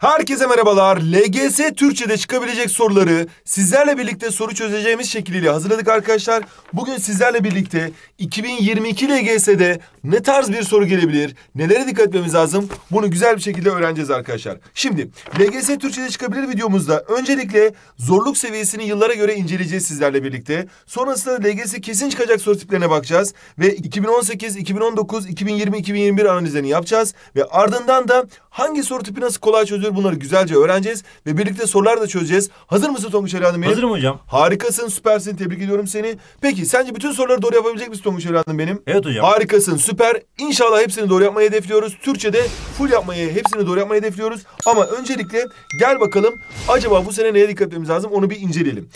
Herkese merhabalar. LGS Türkçe'de çıkabilecek soruları sizlerle birlikte soru çözeceğimiz şekliyle hazırladık arkadaşlar. Bugün sizlerle birlikte 2022 LGS'de ne tarz bir soru gelebilir, nelere dikkat etmemiz lazım bunu güzel bir şekilde öğreneceğiz arkadaşlar. Şimdi LGS Türkçe'de çıkabilir videomuzda öncelikle zorluk seviyesini yıllara göre inceleyeceğiz sizlerle birlikte. Sonrasında LGS kesin çıkacak soru tiplerine bakacağız ve 2018, 2019, 2020, 2021 analizlerini yapacağız ve ardından da Hangi soru tipi nasıl kolay çözülür bunları güzelce öğreneceğiz ve birlikte sorular da çözeceğiz. Hazır mısın Tonguç Ali Hanım benim? Hazırım hocam. Harikasın, süpersin. Tebrik ediyorum seni. Peki sence bütün soruları doğru yapabilecek misin Tonguç Ali benim? Evet hocam. Harikasın, süper. İnşallah hepsini doğru yapmayı hedefliyoruz. Türkçe'de full yapmayı, hepsini doğru yapmayı hedefliyoruz. Ama öncelikle gel bakalım acaba bu sene neye dikkat etmemiz lazım onu bir inceleyelim.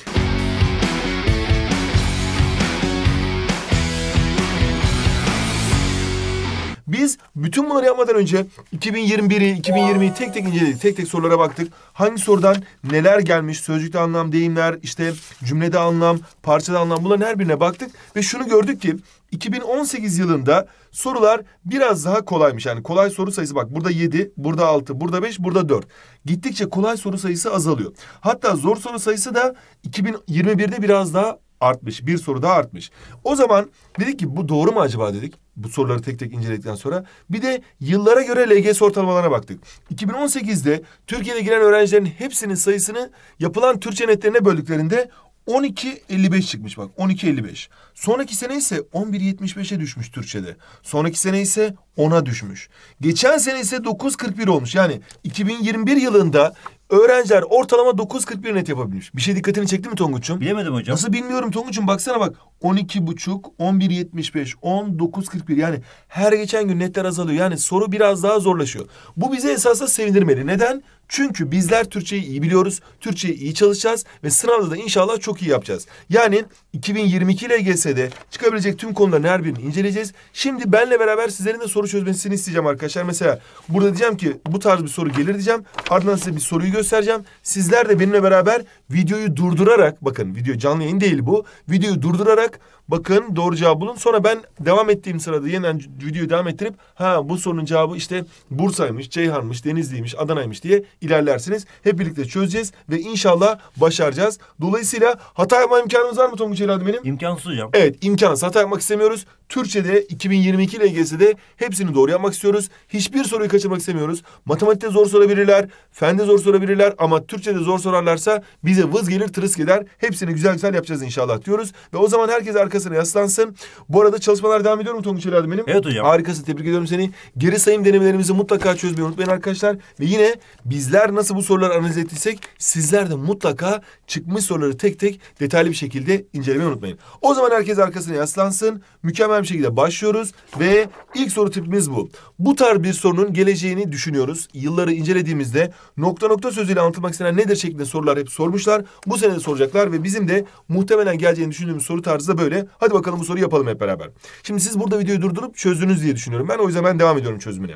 Biz bütün bunları yapmadan önce 2021'i, 2020'yi tek tek inceledik. Tek tek sorulara baktık. Hangi sorudan neler gelmiş? Sözcükte anlam, deyimler, işte cümlede anlam, parçada anlam. Bunların her birine baktık ve şunu gördük ki 2018 yılında sorular biraz daha kolaymış. Yani kolay soru sayısı bak burada 7, burada 6, burada 5, burada 4. Gittikçe kolay soru sayısı azalıyor. Hatta zor soru sayısı da 2021'de biraz daha artmış. Bir soru daha artmış. O zaman dedik ki bu doğru mu acaba dedik. Bu soruları tek tek inceledikten sonra. Bir de yıllara göre LGS ortalamalarına baktık. 2018'de Türkiye'de giren öğrencilerin hepsinin sayısını yapılan Türkçe netlerine böldüklerinde 12.55 çıkmış bak 12.55. Sonraki sene ise 11.75'e düşmüş Türkçe'de. Sonraki sene ise 10'a düşmüş. Geçen sene ise 9.41 olmuş. Yani 2021 yılında Öğrenciler ortalama 9.41 net yapabilmiş. Bir şey dikkatini çekti mi Tonguç'um? Bilemedim hocam. Nasıl bilmiyorum Tonguç'um baksana bak. 12.5, 11.75, 19.41 yani her geçen gün netler azalıyor. Yani soru biraz daha zorlaşıyor. Bu bize esasla sevindirmeli. Neden? Çünkü bizler Türkçeyi iyi biliyoruz. Türkçeyi iyi çalışacağız ve sınavda da inşallah çok iyi yapacağız. Yani 2022 LGS'de çıkabilecek tüm konuların her birini inceleyeceğiz. Şimdi benle beraber sizlerin de soru çözmesini isteyeceğim arkadaşlar. Mesela burada diyeceğim ki bu tarz bir soru gelir diyeceğim. Ardından size bir soruyu göstereceğim göstereceğim. Sizler de benimle beraber videoyu durdurarak bakın video canlı yayın değil bu. Videoyu durdurarak Bakın doğru cevabı bulun. Sonra ben devam ettiğim sırada yeniden videoyu devam ettirip ha bu sorunun cevabı işte Bursa'ymış, Ceyhan'mış, Denizli'ymiş, Adana'ymış diye ilerlersiniz. Hep birlikte çözeceğiz ve inşallah başaracağız. Dolayısıyla hata yapma imkanımız var mı Tonguç Eladi benim? İmkansız hocam. Evet imkansız. Hata yapmak istemiyoruz. Türkçe'de 2022 LGS'de hepsini doğru yapmak istiyoruz. Hiçbir soruyu kaçırmak istemiyoruz. Matematikte zor sorabilirler, fende zor sorabilirler ama Türkçe'de zor sorarlarsa bize vız gelir tırıs gider. Hepsini güzel güzel yapacağız inşallah diyoruz. Ve o zaman herkes arkadaşlar arkasına yaslansın. Bu arada çalışmalar devam ediyor mu Tonguç Ali benim? Evet hocam. Harikasın tebrik ediyorum seni. Geri sayım denemelerimizi mutlaka çözmeyi unutmayın arkadaşlar. Ve yine bizler nasıl bu soruları analiz ettiysek sizler de mutlaka çıkmış soruları tek tek detaylı bir şekilde incelemeyi unutmayın. O zaman herkes arkasına yaslansın. Mükemmel bir şekilde başlıyoruz ve ilk soru tipimiz bu. Bu tarz bir sorunun geleceğini düşünüyoruz. Yılları incelediğimizde nokta nokta sözüyle anlatılmak istenen nedir şeklinde sorular hep sormuşlar. Bu sene de soracaklar ve bizim de muhtemelen geleceğini düşündüğümüz soru tarzı da böyle. Hadi bakalım bu soruyu yapalım hep beraber. Şimdi siz burada videoyu durdurup çözdünüz diye düşünüyorum. Ben o yüzden ben devam ediyorum çözümüne.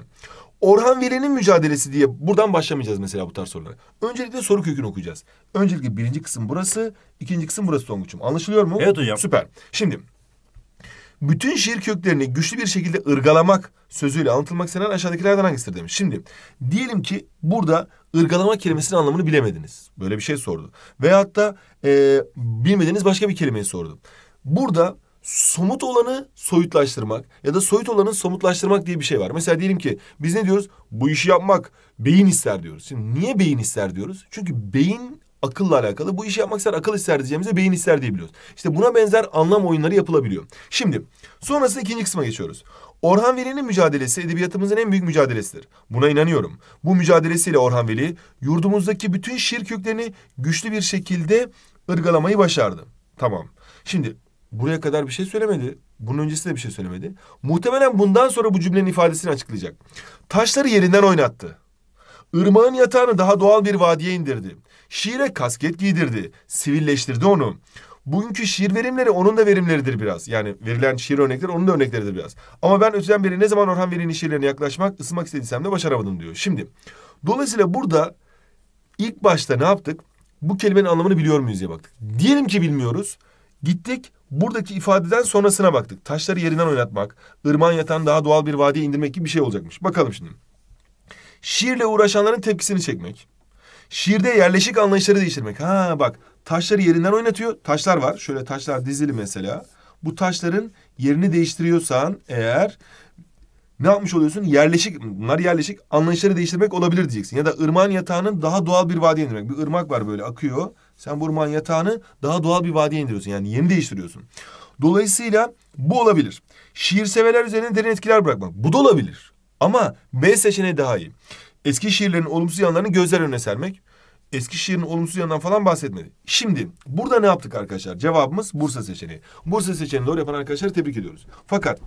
Orhan Veli'nin mücadelesi diye buradan başlamayacağız mesela bu tarz sorulara. Öncelikle soru kökünü okuyacağız. Öncelikle birinci kısım burası, ikinci kısım burası Tonguç'um. Anlaşılıyor mu? Evet hocam. Süper. Şimdi bütün şiir köklerini güçlü bir şekilde ırgalamak sözüyle anlatılmak istenen aşağıdakilerden hangisidir demiş. Şimdi diyelim ki burada ırgalama kelimesinin anlamını bilemediniz. Böyle bir şey sordu. Veyahut da e, bilmediğiniz başka bir kelimeyi sordu. Burada somut olanı soyutlaştırmak ya da soyut olanı somutlaştırmak diye bir şey var. Mesela diyelim ki biz ne diyoruz? Bu işi yapmak beyin ister diyoruz. Şimdi niye beyin ister diyoruz? Çünkü beyin akılla alakalı. Bu işi yapmak ister akıl ister diyeceğimize beyin ister diyebiliyoruz. İşte buna benzer anlam oyunları yapılabiliyor. Şimdi sonrasında ikinci kısma geçiyoruz. Orhan Veli'nin mücadelesi edebiyatımızın en büyük mücadelesidir. Buna inanıyorum. Bu mücadelesiyle Orhan Veli yurdumuzdaki bütün şirk yüklerini güçlü bir şekilde ırgalamayı başardı. Tamam. Şimdi Buraya kadar bir şey söylemedi. Bunun öncesi de bir şey söylemedi. Muhtemelen bundan sonra bu cümlenin ifadesini açıklayacak. Taşları yerinden oynattı. Irmağın yatağını daha doğal bir vadiye indirdi. Şiire kasket giydirdi. Sivilleştirdi onu. Bugünkü şiir verimleri onun da verimleridir biraz. Yani verilen şiir örnekleri onun da örnekleridir biraz. Ama ben öteden beri ne zaman Orhan Veli'nin şiirlerine yaklaşmak, ısınmak istediysem de başaramadım diyor. Şimdi dolayısıyla burada ilk başta ne yaptık? Bu kelimenin anlamını biliyor muyuz diye baktık. Diyelim ki bilmiyoruz. Gittik buradaki ifadeden sonrasına baktık. Taşları yerinden oynatmak, ırmağın yatan daha doğal bir vadiye indirmek gibi bir şey olacakmış. Bakalım şimdi. Şiirle uğraşanların tepkisini çekmek. Şiirde yerleşik anlayışları değiştirmek. Ha bak taşları yerinden oynatıyor. Taşlar var. Şöyle taşlar dizili mesela. Bu taşların yerini değiştiriyorsan eğer ne yapmış oluyorsun? Yerleşik, bunlar yerleşik anlayışları değiştirmek olabilir diyeceksin. Ya da ırmağın yatağının daha doğal bir vadiye indirmek. Bir ırmak var böyle akıyor. Sen bu yatağını daha doğal bir vadiye indiriyorsun. Yani yeni değiştiriyorsun. Dolayısıyla bu olabilir. Şiirseverler üzerine derin etkiler bırakmak. Bu da olabilir. Ama B seçeneği daha iyi. Eski şiirlerin olumsuz yanlarını gözler önüne sermek. Eski şiirin olumsuz yanından falan bahsetmedi. Şimdi burada ne yaptık arkadaşlar? Cevabımız Bursa seçeneği. Bursa seçeneğini doğru yapan arkadaşları tebrik ediyoruz. Fakat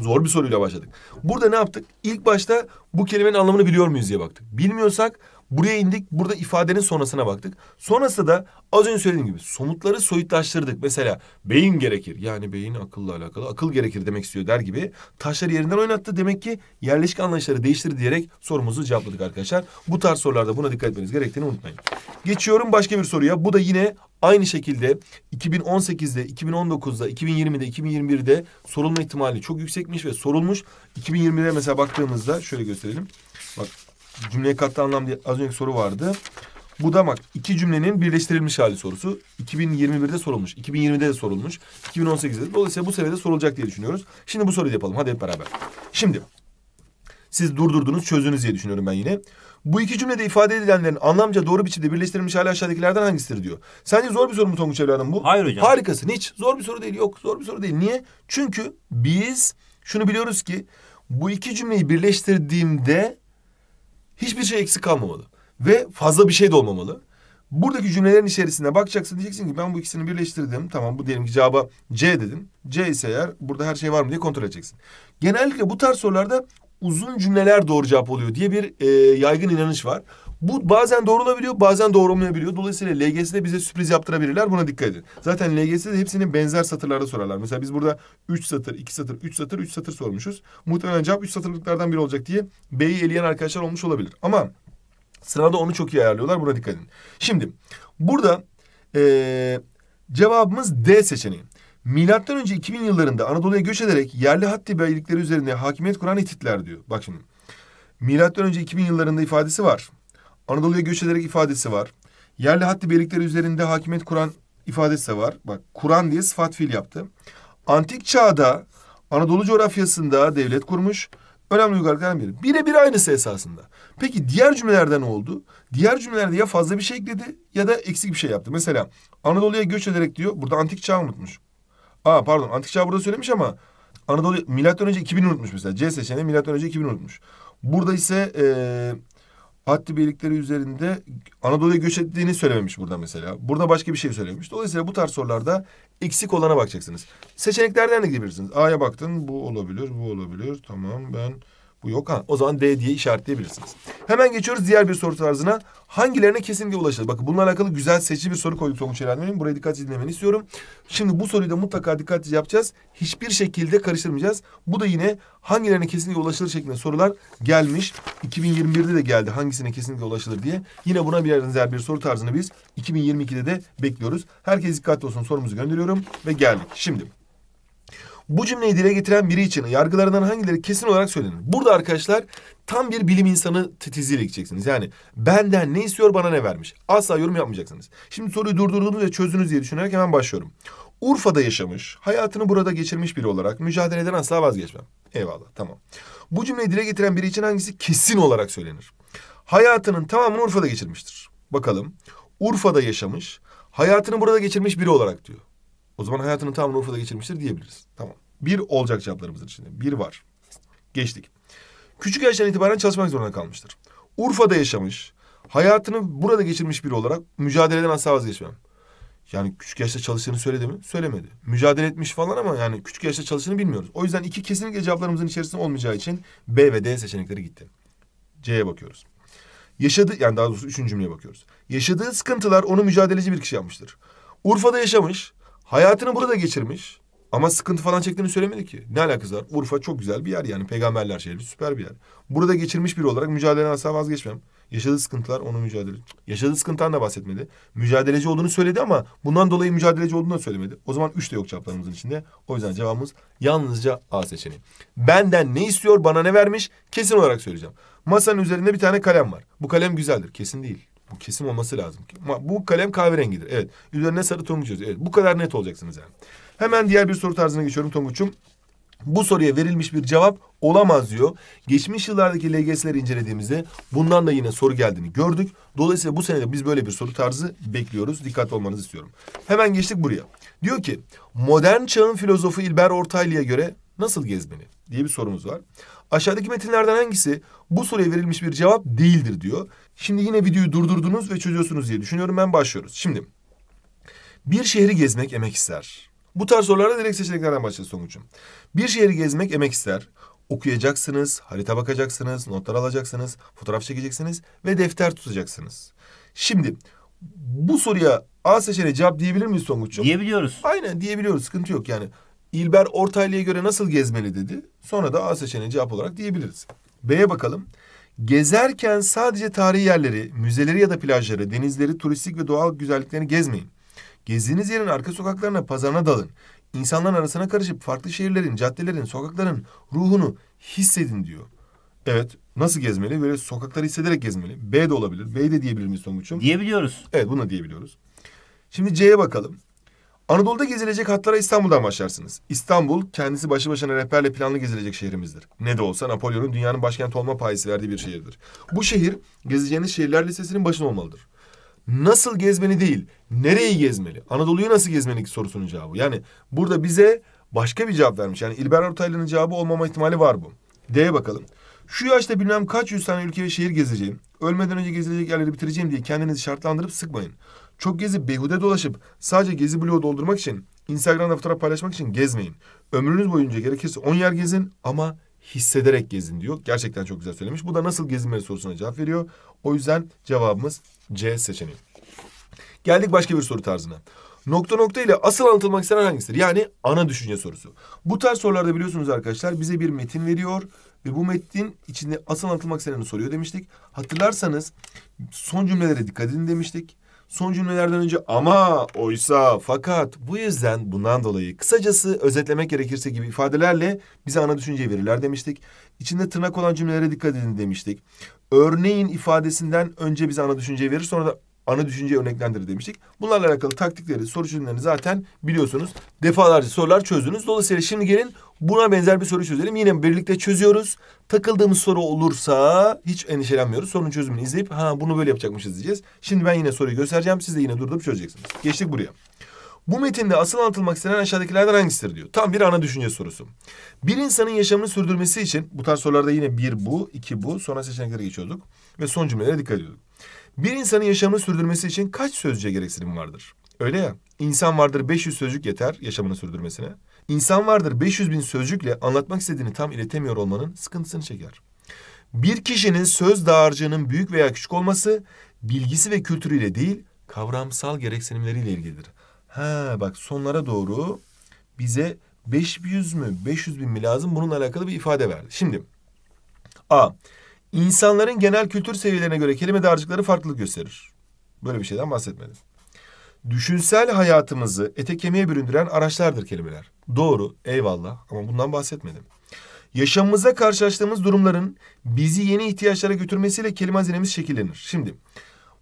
zor bir soruyla başladık. Burada ne yaptık? İlk başta bu kelimenin anlamını biliyor muyuz diye baktık. Bilmiyorsak Buraya indik. Burada ifadenin sonrasına baktık. Sonrası da az önce söylediğim gibi somutları soyutlaştırdık. Mesela beyin gerekir. Yani beyin akılla alakalı. Akıl gerekir demek istiyor der gibi. Taşları yerinden oynattı. Demek ki yerleşik anlayışları değiştir diyerek sorumuzu cevapladık arkadaşlar. Bu tarz sorularda buna dikkat etmeniz gerektiğini unutmayın. Geçiyorum başka bir soruya. Bu da yine Aynı şekilde 2018'de, 2019'da, 2020'de, 2021'de sorulma ihtimali çok yüksekmiş ve sorulmuş. 2020'de mesela baktığımızda şöyle gösterelim cümleye kattığı anlam diye az önceki soru vardı. Bu da bak iki cümlenin birleştirilmiş hali sorusu. 2021'de sorulmuş. 2020'de de sorulmuş. 2018'de de. Dolayısıyla bu seviyede sorulacak diye düşünüyoruz. Şimdi bu soruyu yapalım. Hadi hep beraber. Şimdi siz durdurdunuz çözdünüz diye düşünüyorum ben yine. Bu iki cümlede ifade edilenlerin anlamca doğru biçimde birleştirilmiş hali aşağıdakilerden hangisidir diyor. Sence zor bir soru mu Tonguç evladım bu? Hayır hocam. Harikasın hiç. Zor bir soru değil. Yok zor bir soru değil. Niye? Çünkü biz şunu biliyoruz ki bu iki cümleyi birleştirdiğimde Hiçbir şey eksik kalmamalı. Ve fazla bir şey de olmamalı. Buradaki cümlelerin içerisinde bakacaksın diyeceksin ki ben bu ikisini birleştirdim. Tamam bu diyelim ki cevaba C dedin. C ise eğer burada her şey var mı diye kontrol edeceksin. Genellikle bu tarz sorularda uzun cümleler doğru cevap oluyor diye bir e, yaygın inanış var. Bu bazen doğru olabiliyor, bazen doğru olmayabiliyor. Dolayısıyla LGS'de bize sürpriz yaptırabilirler. Buna dikkat edin. Zaten LGS'de hepsinin benzer satırlarda sorarlar. Mesela biz burada üç satır, iki satır, üç satır, üç satır sormuşuz. Muhtemelen cevap üç satırlıklardan biri olacak diye B'yi eleyen arkadaşlar olmuş olabilir. Ama sırada onu çok iyi ayarlıyorlar. Buna dikkat edin. Şimdi burada ee, cevabımız D seçeneği. Milattan önce 2000 yıllarında Anadolu'ya göç ederek yerli Hatti beylikleri üzerinde hakimiyet kuran Hititler diyor. Bak şimdi. Milattan önce 2000 yıllarında ifadesi var. Anadolu'ya göç ederek ifadesi var. Yerli hattı birlikleri üzerinde hakimiyet kuran ifadesi var. Bak Kur'an diye sıfat fiil yaptı. Antik çağda Anadolu coğrafyasında devlet kurmuş. Önemli uygarlıklardan biri. Birebir aynısı esasında. Peki diğer cümlelerde ne oldu? Diğer cümlelerde ya fazla bir şey ekledi ya da eksik bir şey yaptı. Mesela Anadolu'ya göç ederek diyor. Burada antik çağ unutmuş. Aa pardon antik çağ burada söylemiş ama Anadolu milattan önce 2000 unutmuş mesela. C seçeneği milattan önce 2000 unutmuş. Burada ise ee, Hatti birlikleri üzerinde Anadolu'ya göç ettiğini söylememiş burada mesela. Burada başka bir şey söylememiş, Dolayısıyla bu tarz sorularda eksik olana bakacaksınız. Seçeneklerden de gidebilirsiniz. A'ya baktın bu olabilir, bu olabilir. Tamam ben bu yok ha. O zaman D diye işaretleyebilirsiniz. Hemen geçiyoruz diğer bir soru tarzına. Hangilerine kesinlikle ulaşılır? Bakın bununla alakalı güzel seçici bir soru koyduk Tonguç Erenmen'in. Buraya dikkatli dinlemeni istiyorum. Şimdi bu soruyu da mutlaka dikkatli yapacağız. Hiçbir şekilde karıştırmayacağız. Bu da yine hangilerine kesinlikle ulaşılır şeklinde sorular gelmiş. 2021'de de geldi hangisine kesinlikle ulaşılır diye. Yine buna bir benzer bir soru tarzını biz 2022'de de bekliyoruz. Herkes dikkatli olsun sorumuzu gönderiyorum ve geldik. Şimdi bu cümleyi dile getiren biri için yargılarından hangileri kesin olarak söylenir? Burada arkadaşlar tam bir bilim insanı titiziyle gideceksiniz. Yani benden ne istiyor bana ne vermiş. Asla yorum yapmayacaksınız. Şimdi soruyu durdurdunuz ve çözdünüz diye düşünerek hemen başlıyorum. Urfa'da yaşamış, hayatını burada geçirmiş biri olarak mücadeleden asla vazgeçmem. Eyvallah tamam. Bu cümleyi dile getiren biri için hangisi kesin olarak söylenir? Hayatının tamamını Urfa'da geçirmiştir. Bakalım. Urfa'da yaşamış, hayatını burada geçirmiş biri olarak diyor. O zaman hayatının tamamını Urfa'da geçirmiştir diyebiliriz. Tamam. Bir olacak cevaplarımızın içinde. Bir var. Geçtik. Küçük yaştan itibaren çalışmak zorunda kalmıştır. Urfa'da yaşamış, hayatını burada geçirmiş biri olarak mücadeleden asla vazgeçmem. Yani küçük yaşta çalıştığını söyledi mi? Söylemedi. Mücadele etmiş falan ama yani küçük yaşta çalıştığını bilmiyoruz. O yüzden iki kesinlikle cevaplarımızın içerisinde olmayacağı için B ve D seçenekleri gitti. C'ye bakıyoruz. Yaşadığı, yani daha doğrusu üçüncü cümleye bakıyoruz. Yaşadığı sıkıntılar onu mücadeleci bir kişi yapmıştır. Urfa'da yaşamış, Hayatını burada geçirmiş. Ama sıkıntı falan çektiğini söylemedi ki. Ne alakası var? Urfa çok güzel bir yer yani. Peygamberler şehri süper bir yer. Burada geçirmiş biri olarak mücadeleden asla vazgeçmem. Yaşadığı sıkıntılar onu mücadele... Yaşadığı sıkıntıdan da bahsetmedi. Mücadeleci olduğunu söyledi ama bundan dolayı mücadeleci olduğunu da söylemedi. O zaman üç de yok cevaplarımızın içinde. O yüzden cevabımız yalnızca A seçeneği. Benden ne istiyor, bana ne vermiş kesin olarak söyleyeceğim. Masanın üzerinde bir tane kalem var. Bu kalem güzeldir. Kesin değil. Bu kesim olması lazım. Bu kalem kahverengidir. Evet. Üzerine sarı tonguç yazıyor. Evet. Bu kadar net olacaksınız yani. Hemen diğer bir soru tarzına geçiyorum Tonguç'um. Bu soruya verilmiş bir cevap olamaz diyor. Geçmiş yıllardaki LGS'leri incelediğimizde bundan da yine soru geldiğini gördük. Dolayısıyla bu senede biz böyle bir soru tarzı bekliyoruz. Dikkatli olmanızı istiyorum. Hemen geçtik buraya. Diyor ki modern çağın filozofu İlber Ortaylı'ya göre nasıl gezmeli diye bir sorumuz var. Aşağıdaki metinlerden hangisi bu soruya verilmiş bir cevap değildir diyor. Şimdi yine videoyu durdurdunuz ve çözüyorsunuz diye düşünüyorum ben başlıyoruz. Şimdi bir şehri gezmek emek ister. Bu tarz sorularda direkt seçeneklerden başlıyor sonucum. Bir şehri gezmek emek ister. Okuyacaksınız, harita bakacaksınız, notlar alacaksınız, fotoğraf çekeceksiniz ve defter tutacaksınız. Şimdi bu soruya A seçeneği cevap diyebilir miyiz Songuç'cum? Diyebiliyoruz. Aynen diyebiliyoruz. Sıkıntı yok yani. İlber Ortaylı'ya göre nasıl gezmeli dedi. Sonra da A seçeneği cevap olarak diyebiliriz. B'ye bakalım. Gezerken sadece tarihi yerleri, müzeleri ya da plajları, denizleri, turistik ve doğal güzelliklerini gezmeyin. Gezdiğiniz yerin arka sokaklarına, pazarına dalın. İnsanların arasına karışıp farklı şehirlerin, caddelerin, sokakların ruhunu hissedin diyor. Evet, nasıl gezmeli? Böyle sokakları hissederek gezmeli. B de olabilir. B de diyebilir miyiz Tonguç'um? Diyebiliyoruz. Evet, bunu da diyebiliyoruz. Şimdi C'ye bakalım. Anadolu'da gezilecek hatlara İstanbul'dan başlarsınız. İstanbul kendisi başı başına rehberle planlı gezilecek şehrimizdir. Ne de olsa Napolyon'un dünyanın başkent olma payesi verdiği bir şehirdir. Bu şehir gezeceğiniz şehirler listesinin başında olmalıdır. Nasıl gezmeni değil, nereyi gezmeli? Anadolu'yu nasıl gezmeli sorusunun cevabı. Yani burada bize başka bir cevap vermiş. Yani İlber Ortaylı'nın cevabı olmama ihtimali var bu. D'ye bakalım. Şu yaşta bilmem kaç yüz tane ülke ve şehir gezeceğim. Ölmeden önce gezilecek yerleri bitireceğim diye kendinizi şartlandırıp sıkmayın. Çok gezip Beyhude dolaşıp sadece gezi bloğu doldurmak için, Instagram'da fotoğraf paylaşmak için gezmeyin. Ömrünüz boyunca gerekirse 10 yer gezin ama hissederek gezin diyor. Gerçekten çok güzel söylemiş. Bu da nasıl gezinmeli sorusuna cevap veriyor. O yüzden cevabımız C seçeneği. Geldik başka bir soru tarzına. Nokta nokta ile asıl anlatılmak istenen hangisidir? Yani ana düşünce sorusu. Bu tarz sorularda biliyorsunuz arkadaşlar bize bir metin veriyor ve bu metnin içinde asıl anlatılmak istenen soruyor demiştik. Hatırlarsanız son cümlelere dikkat edin demiştik. Son cümlelerden önce ama, oysa, fakat, bu yüzden, bundan dolayı kısacası özetlemek gerekirse gibi ifadelerle bize ana düşünceyi verirler demiştik. İçinde tırnak olan cümlelere dikkat edin demiştik. Örneğin ifadesinden önce bize ana düşünceyi verir sonra da ana düşünceyi örneklendirir demiştik. Bunlarla alakalı taktikleri, soru çözümlerini zaten biliyorsunuz. Defalarca sorular çözdünüz. Dolayısıyla şimdi gelin buna benzer bir soru çözelim. Yine birlikte çözüyoruz. Takıldığımız soru olursa hiç endişelenmiyoruz. Sorunun çözümünü izleyip ha bunu böyle yapacakmışız diyeceğiz. Şimdi ben yine soruyu göstereceğim. Siz de yine durdurup çözeceksiniz. Geçtik buraya. Bu metinde asıl anlatılmak istenen aşağıdakilerden hangisidir diyor. Tam bir ana düşünce sorusu. Bir insanın yaşamını sürdürmesi için bu tarz sorularda yine bir bu, iki bu sonra seçeneklere geçiyorduk ve son cümlelere dikkat ediyorduk. Bir insanın yaşamını sürdürmesi için kaç sözcüğe gereksinim vardır? Öyle ya, insan vardır 500 sözcük yeter yaşamını sürdürmesine. İnsan vardır 500 bin sözcükle anlatmak istediğini tam iletemiyor olmanın sıkıntısını çeker. Bir kişinin söz dağarcığının büyük veya küçük olması bilgisi ve kültürüyle değil, kavramsal gereksinimleriyle ilgilidir. Ha bak sonlara doğru bize 500 mü 500 bin mi lazım bununla alakalı bir ifade verdi. Şimdi A. İnsanların genel kültür seviyelerine göre kelime dağarcıkları farklılık gösterir. Böyle bir şeyden bahsetmedim. Düşünsel hayatımızı ete kemiğe büründüren araçlardır kelimeler. Doğru, eyvallah ama bundan bahsetmedim. Yaşamımıza karşılaştığımız durumların bizi yeni ihtiyaçlara götürmesiyle kelime hazinemiz şekillenir. Şimdi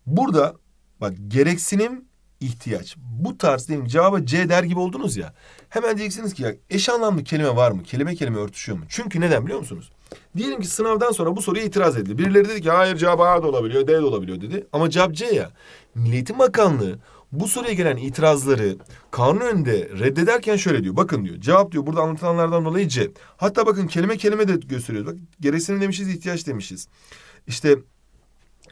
burada bak gereksinim ihtiyaç. Bu tarz diyelim cevaba C der gibi oldunuz ya. Hemen diyeceksiniz ki ya eş anlamlı kelime var mı? Kelime kelime örtüşüyor mu? Çünkü neden biliyor musunuz? Diyelim ki sınavdan sonra bu soruya itiraz edildi. Birileri dedi ki hayır cevap A da olabiliyor, D de olabiliyor dedi. Ama cevap C ya. Milli Eğitim Bakanlığı bu soruya gelen itirazları kanun önünde reddederken şöyle diyor. Bakın diyor cevap diyor burada anlatılanlardan dolayı C. Hatta bakın kelime kelime de gösteriyor. Bak gereksinim demişiz, ihtiyaç demişiz. İşte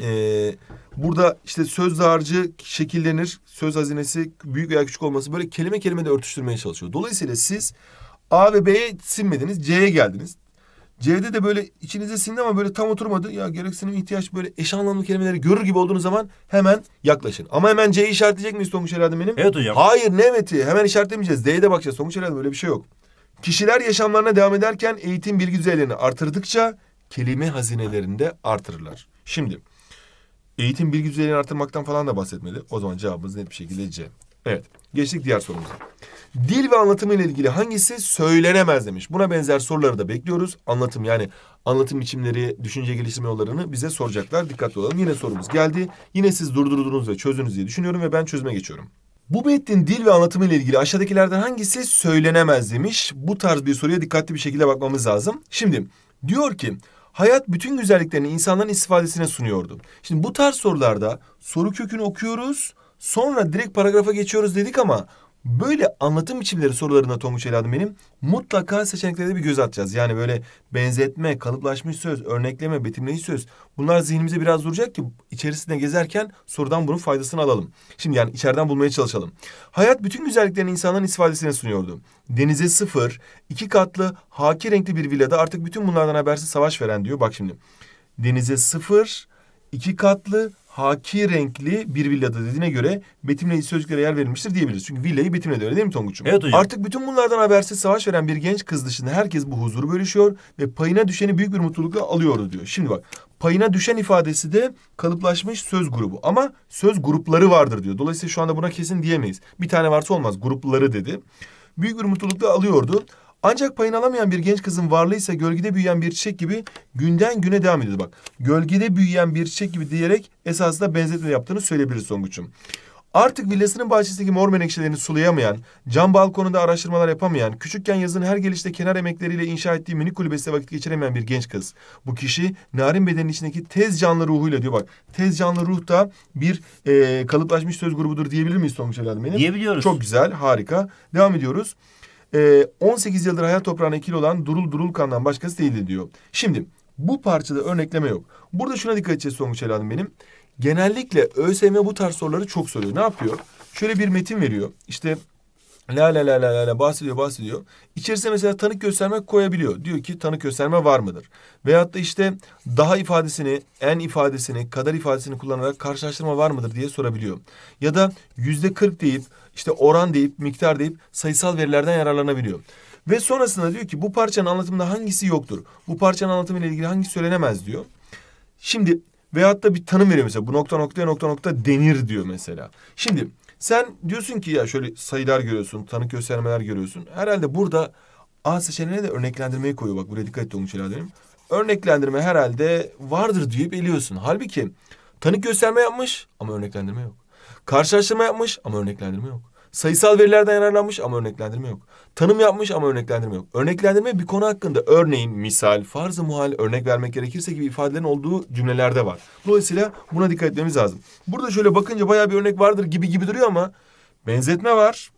ee, burada işte söz dağarcığı şekillenir. Söz hazinesi büyük veya küçük olması böyle kelime kelime de örtüştürmeye çalışıyor. Dolayısıyla siz A ve B'ye sinmediniz, C'ye geldiniz. C'de de böyle içinizde sindi ama böyle tam oturmadı. Ya gereksinim ihtiyaç böyle eş anlamlı kelimeleri görür gibi olduğunuz zaman hemen yaklaşın. Ama hemen C'yi işaretleyecek miyiz sonuç herhalde benim? Evet hocam. Hayır ne evet'i hemen işaretlemeyeceğiz. D'ye de bakacağız Tonguç herhalde böyle bir şey yok. Kişiler yaşamlarına devam ederken eğitim bilgi düzeylerini artırdıkça kelime hazinelerinde artırırlar. Şimdi eğitim bilgi düzeylerini artırmaktan falan da bahsetmedi O zaman cevabımız net bir şekilde C. Evet. Geçtik diğer sorumuza. Dil ve anlatımı ile ilgili hangisi söylenemez demiş. Buna benzer soruları da bekliyoruz. Anlatım yani anlatım biçimleri, düşünce geliştirme yollarını bize soracaklar. Dikkatli olalım. Yine sorumuz geldi. Yine siz durdurdunuz ve çözdünüz diye düşünüyorum ve ben çözüme geçiyorum. Bu metnin dil ve anlatımı ile ilgili aşağıdakilerden hangisi söylenemez demiş. Bu tarz bir soruya dikkatli bir şekilde bakmamız lazım. Şimdi diyor ki hayat bütün güzelliklerini insanların istifadesine sunuyordu. Şimdi bu tarz sorularda soru kökünü okuyoruz Sonra direkt paragrafa geçiyoruz dedik ama böyle anlatım biçimleri sorularına Tonguç eladım benim mutlaka seçeneklere bir göz atacağız. Yani böyle benzetme, kalıplaşmış söz, örnekleme, betimleyici söz bunlar zihnimize biraz duracak ki içerisinde gezerken sorudan bunun faydasını alalım. Şimdi yani içeriden bulmaya çalışalım. Hayat bütün güzelliklerini insanların istifadesine sunuyordu. Denize sıfır, iki katlı, haki renkli bir villada artık bütün bunlardan habersiz savaş veren diyor. Bak şimdi denize sıfır, iki katlı, haki renkli bir villada dediğine göre betimleyici sözcüklere yer verilmiştir diyebiliriz. Çünkü villayı betimledi öyle değil mi Tonguç'um? Evet hocam. Artık bütün bunlardan habersiz savaş veren bir genç kız dışında herkes bu huzuru bölüşüyor ve payına düşeni büyük bir mutlulukla alıyordu diyor. Şimdi bak payına düşen ifadesi de kalıplaşmış söz grubu ama söz grupları vardır diyor. Dolayısıyla şu anda buna kesin diyemeyiz. Bir tane varsa olmaz grupları dedi. Büyük bir mutlulukla alıyordu. Ancak payını alamayan bir genç kızın varlığı ise gölgede büyüyen bir çiçek gibi günden güne devam ediyordu bak. Gölgede büyüyen bir çiçek gibi diyerek esasında benzetme yaptığını söyleyebiliriz Songuç'um. Artık villasının bahçesindeki mor menekşelerini sulayamayan, cam balkonunda araştırmalar yapamayan, küçükken yazın her gelişte kenar emekleriyle inşa ettiği mini kulübesine vakit geçiremeyen bir genç kız. Bu kişi narin bedenin içindeki tez canlı ruhuyla diyor bak. Tez canlı ruh da bir e, kalıplaşmış söz grubudur diyebilir miyiz Tonguç evladım benim? Diyebiliyoruz. Çok güzel, harika. Devam ediyoruz e, ee, 18 yıldır hayal toprağına ekili olan Durul Durulkan'dan başkası değildi diyor. Şimdi bu parçada örnekleme yok. Burada şuna dikkat edeceğiz Songuç Elhanım benim. Genellikle ÖSYM bu tarz soruları çok soruyor. Ne yapıyor? Şöyle bir metin veriyor. İşte La la la la la la, bahsediyor bahsediyor. İçerisine mesela tanık gösterme koyabiliyor. Diyor ki tanık gösterme var mıdır? Veyahut da işte daha ifadesini, en ifadesini, kadar ifadesini kullanarak karşılaştırma var mıdır diye sorabiliyor. Ya da yüzde kırk deyip işte oran deyip miktar deyip sayısal verilerden yararlanabiliyor. Ve sonrasında diyor ki bu parçanın anlatımında hangisi yoktur? Bu parçanın anlatımıyla ilgili hangi söylenemez diyor. Şimdi veyahut da bir tanım veriyor mesela bu nokta noktaya nokta nokta denir diyor mesela. Şimdi sen diyorsun ki ya şöyle sayılar görüyorsun, tanık göstermeler görüyorsun. Herhalde burada A seçeneğine de örneklendirmeyi koyuyor. Bak buraya dikkat et Tonguç Ela'denim. Örneklendirme herhalde vardır diye biliyorsun. Halbuki tanık gösterme yapmış ama örneklendirme yok. Karşılaştırma yapmış ama örneklendirme yok. Sayısal verilerden yararlanmış ama örneklendirme yok. Tanım yapmış ama örneklendirme yok. Örneklendirme bir konu hakkında örneğin, misal, farz-ı muhal, örnek vermek gerekirse gibi ifadelerin olduğu cümlelerde var. Dolayısıyla buna dikkat etmemiz lazım. Burada şöyle bakınca bayağı bir örnek vardır gibi gibi duruyor ama benzetme var.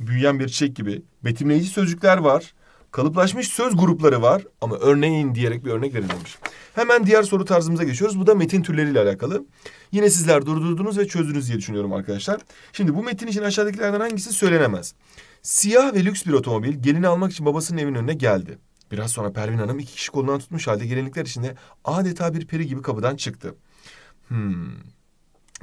Büyüyen bir çiçek gibi. Betimleyici sözcükler var. Kalıplaşmış söz grupları var ama örneğin diyerek bir örnek verilmiş. Hemen diğer soru tarzımıza geçiyoruz. Bu da metin türleriyle alakalı. Yine sizler durdurdunuz ve çözdünüz diye düşünüyorum arkadaşlar. Şimdi bu metin için aşağıdakilerden hangisi söylenemez? Siyah ve lüks bir otomobil gelini almak için babasının evinin önüne geldi. Biraz sonra Pervin Hanım iki kişi kolundan tutmuş halde gelinlikler içinde adeta bir peri gibi kapıdan çıktı. Hmm,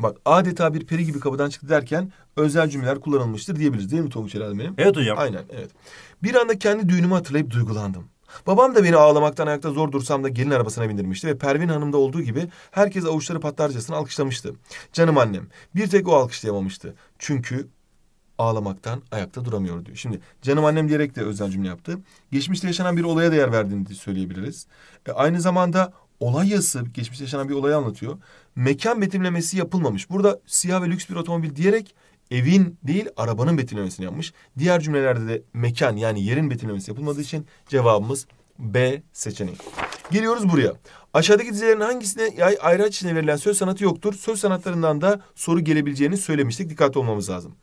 Bak adeta bir peri gibi kapıdan çıktı derken özel cümleler kullanılmıştır diyebiliriz değil mi Tonguç Herhalde benim? Evet hocam. Aynen evet. Bir anda kendi düğünümü hatırlayıp duygulandım. Babam da beni ağlamaktan ayakta zor dursam da gelin arabasına bindirmişti ve Pervin Hanım da olduğu gibi herkes avuçları patlarcasına alkışlamıştı. Canım annem bir tek o alkışlayamamıştı. Çünkü ağlamaktan ayakta duramıyor diyor. Şimdi canım annem diyerek de özel cümle yaptı. Geçmişte yaşanan bir olaya değer verdiğini söyleyebiliriz. E, aynı zamanda olay yazısı, geçmiş yaşanan bir olayı anlatıyor. Mekan betimlemesi yapılmamış. Burada siyah ve lüks bir otomobil diyerek evin değil arabanın betimlemesini yapmış. Diğer cümlelerde de mekan yani yerin betimlemesi yapılmadığı için cevabımız B seçeneği. Geliyoruz buraya. Aşağıdaki dizilerin hangisine ayraç içine verilen söz sanatı yoktur? Söz sanatlarından da soru gelebileceğini söylemiştik. Dikkatli olmamız lazım.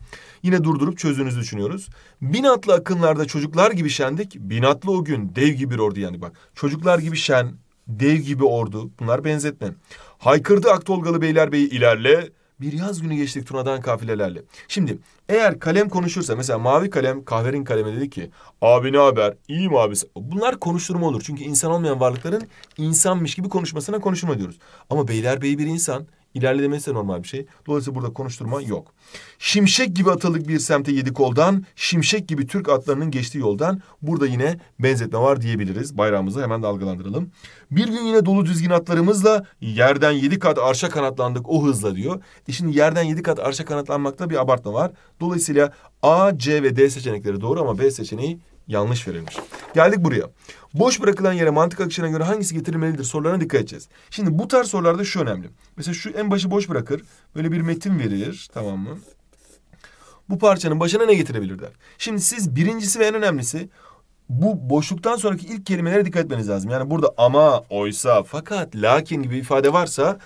Yine durdurup çözdüğünüzü düşünüyoruz. Binatlı akınlarda çocuklar gibi şendik. Binatlı o gün dev gibi bir ordu yani bak. Çocuklar gibi şen, dev gibi ordu. Bunlar benzetme. Haykırdı Aktolgalı Beylerbeyi ilerle. Bir yaz günü geçtik Tuna'dan kafilelerle. Şimdi eğer kalem konuşursa mesela mavi kalem kahverin kaleme dedi ki abi ne haber iyiyim mi abi bunlar konuşturma olur. Çünkü insan olmayan varlıkların insanmış gibi konuşmasına konuşma diyoruz. Ama beylerbeyi bir insan İlerlemesi de normal bir şey. Dolayısıyla burada konuşturma yok. Şimşek gibi atalık bir semte yedi koldan, şimşek gibi Türk atlarının geçtiği yoldan burada yine benzetme var diyebiliriz. Bayrağımızı hemen dalgalandıralım. Bir gün yine dolu düzgün atlarımızla yerden yedi kat arşa kanatlandık o hızla diyor. E şimdi yerden yedi kat arşa kanatlanmakta bir abartma var. Dolayısıyla A, C ve D seçenekleri doğru ama B seçeneği Yanlış verilmiş. Geldik buraya. Boş bırakılan yere mantık akışına göre hangisi getirilmelidir sorularına dikkat edeceğiz. Şimdi bu tarz sorularda şu önemli. Mesela şu en başı boş bırakır. Böyle bir metin verir. Tamam mı? Bu parçanın başına ne getirebilir Şimdi siz birincisi ve en önemlisi bu boşluktan sonraki ilk kelimelere dikkat etmeniz lazım. Yani burada ama, oysa, fakat, lakin gibi ifade varsa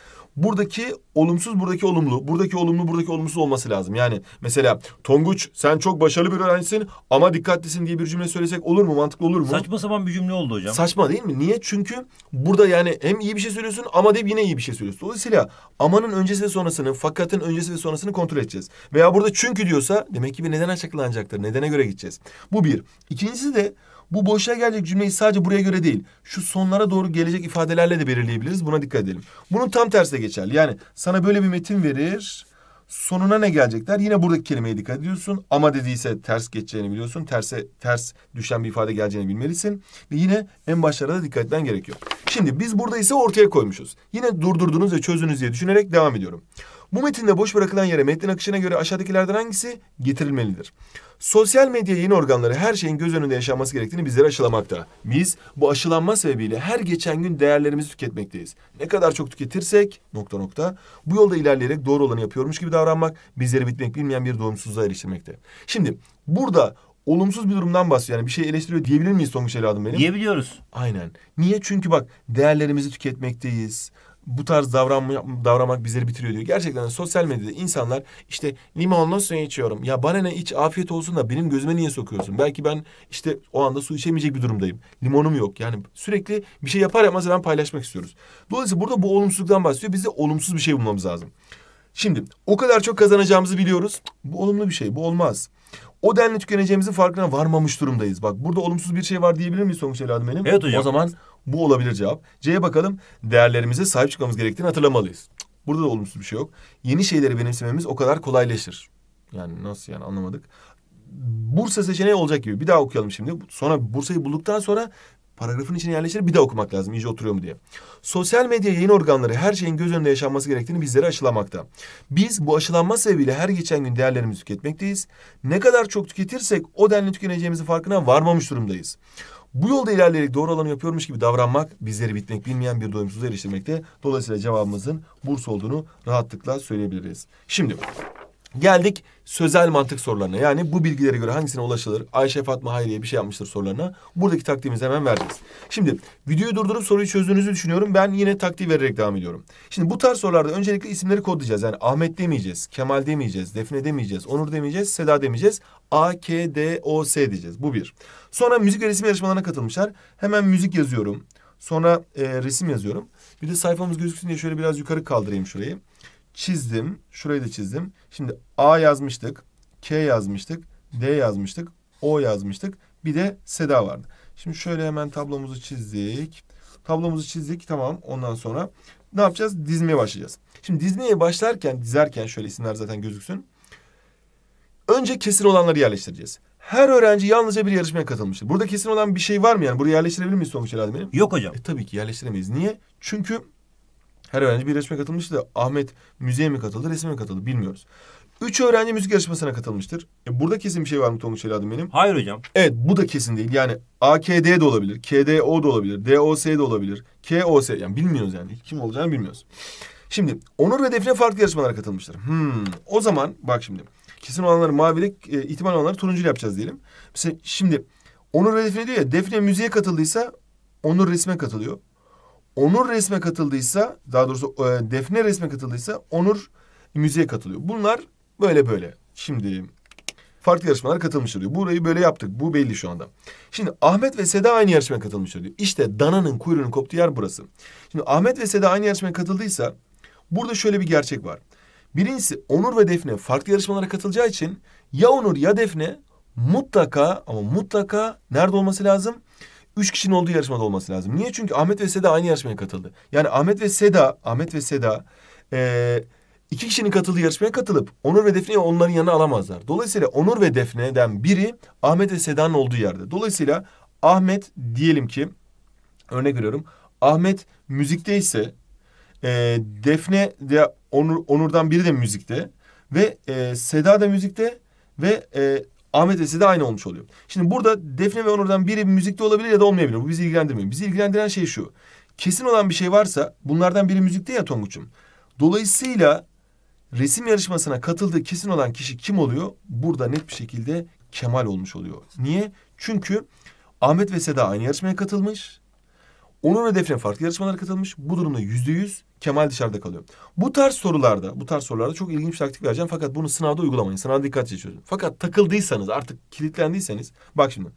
buradaki olumsuz, buradaki olumlu, buradaki olumlu, buradaki olumsuz olması lazım. Yani mesela Tonguç sen çok başarılı bir öğrencisin ama dikkatlisin diye bir cümle söylesek olur mu? Mantıklı olur mu? Saçma sapan bir cümle oldu hocam. Saçma değil mi? Niye? Çünkü burada yani hem iyi bir şey söylüyorsun ama deyip yine iyi bir şey söylüyorsun. Dolayısıyla amanın öncesi ve sonrasını, fakatın öncesi ve sonrasını kontrol edeceğiz. Veya burada çünkü diyorsa demek ki bir neden açıklanacaktır. Nedene göre gideceğiz. Bu bir. İkincisi de bu boşluğa gelecek cümleyi sadece buraya göre değil, şu sonlara doğru gelecek ifadelerle de belirleyebiliriz. Buna dikkat edelim. Bunun tam tersi de geçerli. Yani sana böyle bir metin verir, sonuna ne gelecekler? Yine buradaki kelimeye dikkat ediyorsun. Ama dediyse ters geçeceğini biliyorsun. Terse ters düşen bir ifade geleceğini bilmelisin. Ve yine en başlarda da dikkat etmen gerekiyor. Şimdi biz burada ise ortaya koymuşuz. Yine durdurdunuz ve çözdünüz diye düşünerek devam ediyorum. Bu metinde boş bırakılan yere metnin akışına göre aşağıdakilerden hangisi getirilmelidir? Sosyal medya yayın organları her şeyin göz önünde yaşanması gerektiğini bizlere aşılamakta. Biz bu aşılanma sebebiyle her geçen gün değerlerimizi tüketmekteyiz. Ne kadar çok tüketirsek nokta nokta bu yolda ilerleyerek doğru olanı yapıyormuş gibi davranmak bizleri bitmek bilmeyen bir doyumsuzluğa eriştirmekte. Şimdi burada olumsuz bir durumdan bahsediyor. Yani bir şey eleştiriyor diyebilir miyiz Tonguç evladım benim? Diyebiliyoruz. Aynen. Niye? Çünkü bak değerlerimizi tüketmekteyiz bu tarz davranma, davranmak bizleri bitiriyor diyor. Gerçekten sosyal medyada insanlar işte limonlu suyu içiyorum. Ya bana ne iç afiyet olsun da benim gözüme niye sokuyorsun? Belki ben işte o anda su içemeyecek bir durumdayım. Limonum yok. Yani sürekli bir şey yapar yapmaz hemen paylaşmak istiyoruz. Dolayısıyla burada bu olumsuzluktan bahsediyor. Biz de olumsuz bir şey bulmamız lazım. Şimdi o kadar çok kazanacağımızı biliyoruz. Bu olumlu bir şey. Bu olmaz. O denli tükeneceğimizin farkına varmamış durumdayız. Bak burada olumsuz bir şey var diyebilir miyiz sonuç evladım benim? Evet hocam. O zaman bu olabilir cevap. C'ye bakalım. Değerlerimize sahip çıkmamız gerektiğini hatırlamalıyız. Burada da olumsuz bir şey yok. Yeni şeyleri benimsememiz o kadar kolaylaşır. Yani nasıl yani anlamadık. Bursa seçeneği olacak gibi. Bir daha okuyalım şimdi. Sonra Bursa'yı bulduktan sonra paragrafın içine yerleşir. bir daha okumak lazım iyice oturuyor mu diye. Sosyal medya yayın organları her şeyin göz önünde yaşanması gerektiğini bizlere aşılamakta. Biz bu aşılanma sebebiyle her geçen gün değerlerimizi tüketmekteyiz. Ne kadar çok tüketirsek o denli tükeneceğimizin farkına varmamış durumdayız. Bu yolda ilerleyerek doğru alanı yapıyormuş gibi davranmak bizleri bitmek bilmeyen bir doyumsuzluğa eriştirmekte. Dolayısıyla cevabımızın burs olduğunu rahatlıkla söyleyebiliriz. Şimdi Geldik sözel mantık sorularına. Yani bu bilgilere göre hangisine ulaşılır? Ayşe Fatma Hayriye bir şey yapmıştır sorularına. Buradaki taktiğimizi hemen vereceğiz. Şimdi videoyu durdurup soruyu çözdüğünüzü düşünüyorum. Ben yine taktiği vererek devam ediyorum. Şimdi bu tarz sorularda öncelikle isimleri kodlayacağız. Yani Ahmet demeyeceğiz, Kemal demeyeceğiz, Defne demeyeceğiz, Onur demeyeceğiz, Seda demeyeceğiz. A, K, D, O, S diyeceğiz. Bu bir. Sonra müzik ve resim yarışmalarına katılmışlar. Hemen müzik yazıyorum. Sonra e, resim yazıyorum. Bir de sayfamız gözüksün diye şöyle biraz yukarı kaldırayım şurayı. Çizdim. Şurayı da çizdim. Şimdi A yazmıştık. K yazmıştık. D yazmıştık. O yazmıştık. Bir de Seda vardı. Şimdi şöyle hemen tablomuzu çizdik. Tablomuzu çizdik. Tamam. Ondan sonra ne yapacağız? Dizmeye başlayacağız. Şimdi dizmeye başlarken, dizerken şöyle isimler zaten gözüksün. Önce kesin olanları yerleştireceğiz. Her öğrenci yalnızca bir yarışmaya katılmıştır. Burada kesin olan bir şey var mı yani? Burayı yerleştirebilir miyiz sonuç herhalde benim? Yok hocam. E, tabii ki yerleştiremeyiz. Niye? Çünkü her öğrenci bir yarışmaya katılmıştır. Ahmet müziğe mi katıldı, resme mi katıldı bilmiyoruz. Üç öğrenci müzik yarışmasına katılmıştır. E burada kesin bir şey var mı Tonguç Eladım benim? Hayır hocam. Evet bu da kesin değil. Yani AKD de olabilir, KDO da olabilir, DOS de olabilir, KOS yani bilmiyoruz yani. Kim olacağını bilmiyoruz. Şimdi Onur ve Defne farklı yarışmalara katılmıştır. Hmm, o zaman bak şimdi kesim alanları mavilik, e, ihtimal alanları turuncu yapacağız diyelim. Mesela şimdi Onur Defne diyor ya Defne müziğe katıldıysa Onur resme katılıyor. Onur resme katıldıysa daha doğrusu e, Defne resme katıldıysa Onur müziğe katılıyor. Bunlar böyle böyle. Şimdi farklı yarışmalara katılmış oluyor. Burayı böyle yaptık. Bu belli şu anda. Şimdi Ahmet ve Seda aynı yarışmaya katılmış oluyor. İşte dananın kuyruğunun koptuğu yer burası. Şimdi Ahmet ve Seda aynı yarışmaya katıldıysa burada şöyle bir gerçek var. Birincisi Onur ve Defne farklı yarışmalara katılacağı için ya Onur ya Defne mutlaka ama mutlaka nerede olması lazım? Üç kişinin olduğu yarışmada olması lazım. Niye? Çünkü Ahmet ve Seda aynı yarışmaya katıldı. Yani Ahmet ve Seda, Ahmet ve Seda ee, iki kişinin katıldığı yarışmaya katılıp Onur ve Defne'yi onların yanına alamazlar. Dolayısıyla Onur ve Defne'den biri Ahmet ve Seda'nın olduğu yerde. Dolayısıyla Ahmet diyelim ki örnek veriyorum. Ahmet müzikte ise e, Defne de Onur, Onur'dan biri de müzikte ve e, Seda da müzikte ve e, Ahmet ve Seda aynı olmuş oluyor. Şimdi burada Defne ve Onur'dan biri müzikte olabilir ya da olmayabilir. Bu bizi ilgilendirmiyor. Bizi ilgilendiren şey şu. Kesin olan bir şey varsa bunlardan biri müzikte ya Tonguç'um. Dolayısıyla resim yarışmasına katıldığı kesin olan kişi kim oluyor? Burada net bir şekilde Kemal olmuş oluyor. Niye? Çünkü Ahmet ve Seda aynı yarışmaya katılmış. Onur ve Defne farklı yarışmalara katılmış. Bu durumda yüzde yüz Kemal dışarıda kalıyor. Bu tarz sorularda, bu tarz sorularda çok ilginç bir taktik vereceğim fakat bunu sınavda uygulamayın. Sınavda dikkatli çözün. Fakat takıldıysanız, artık kilitlendiyseniz bak şimdi.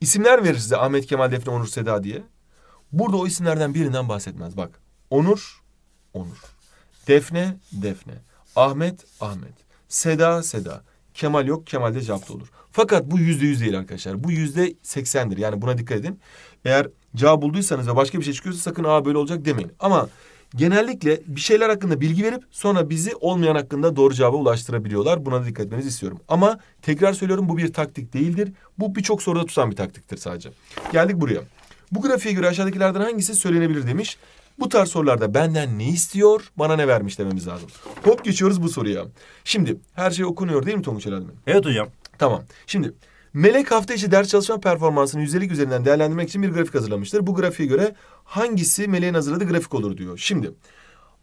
İsimler verir size Ahmet Kemal Defne Onur Seda diye. Burada o isimlerden birinden bahsetmez. Bak. Onur Onur. Defne Defne. Ahmet Ahmet. Seda Seda. Kemal yok. Kemal de cevapta olur. Fakat bu yüzde yüz değil arkadaşlar. Bu yüzde seksendir. Yani buna dikkat edin. Eğer cevap bulduysanız ve başka bir şey çıkıyorsa sakın aa böyle olacak demeyin. Ama genellikle bir şeyler hakkında bilgi verip sonra bizi olmayan hakkında doğru cevaba ulaştırabiliyorlar. Buna da dikkat etmenizi istiyorum. Ama tekrar söylüyorum bu bir taktik değildir. Bu birçok soruda tutan bir taktiktir sadece. Geldik buraya. Bu grafiğe göre aşağıdakilerden hangisi söylenebilir demiş. Bu tarz sorularda benden ne istiyor, bana ne vermiş dememiz lazım. Hop geçiyoruz bu soruya. Şimdi her şey okunuyor değil mi Tonguç Elal Evet hocam. Tamam. Şimdi Melek hafta içi ders çalışma performansını yüzdelik üzerinden değerlendirmek için bir grafik hazırlamıştır. Bu grafiğe göre hangisi meleğin hazırladığı grafik olur diyor. Şimdi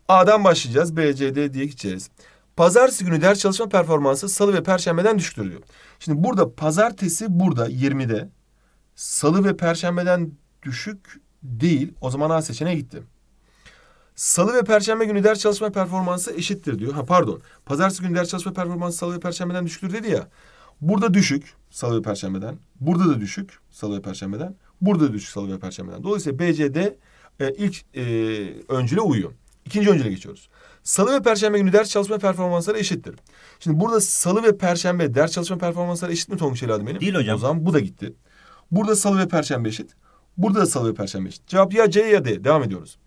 A'dan başlayacağız. B, C, D diye gideceğiz. Pazartesi günü ders çalışma performansı salı ve perşembeden düşüktür diyor. Şimdi burada pazartesi burada 20'de. Salı ve perşembeden düşük değil. O zaman A seçeneğe gittim? Salı ve perşembe günü ders çalışma performansı eşittir diyor. Ha pardon. Pazartesi günü ders çalışma performansı salı ve perşembeden düşüktür dedi ya. Burada düşük salı ve perşembeden. Burada da düşük salı ve perşembeden. Burada da düşük salı ve perşembeden. Dolayısıyla BCD e, ilk e, öncüle uyuyor. İkinci öncüle geçiyoruz. Salı ve perşembe günü ders çalışma performansları eşittir. Şimdi burada salı ve perşembe ders çalışma performansları eşit mi Tonguç Eladım benim? Değil hocam. O zaman bu da gitti. Burada salı ve perşembe eşit. Burada da salı ve perşembe eşit. Cevap ya C ya D. Devam ediyoruz.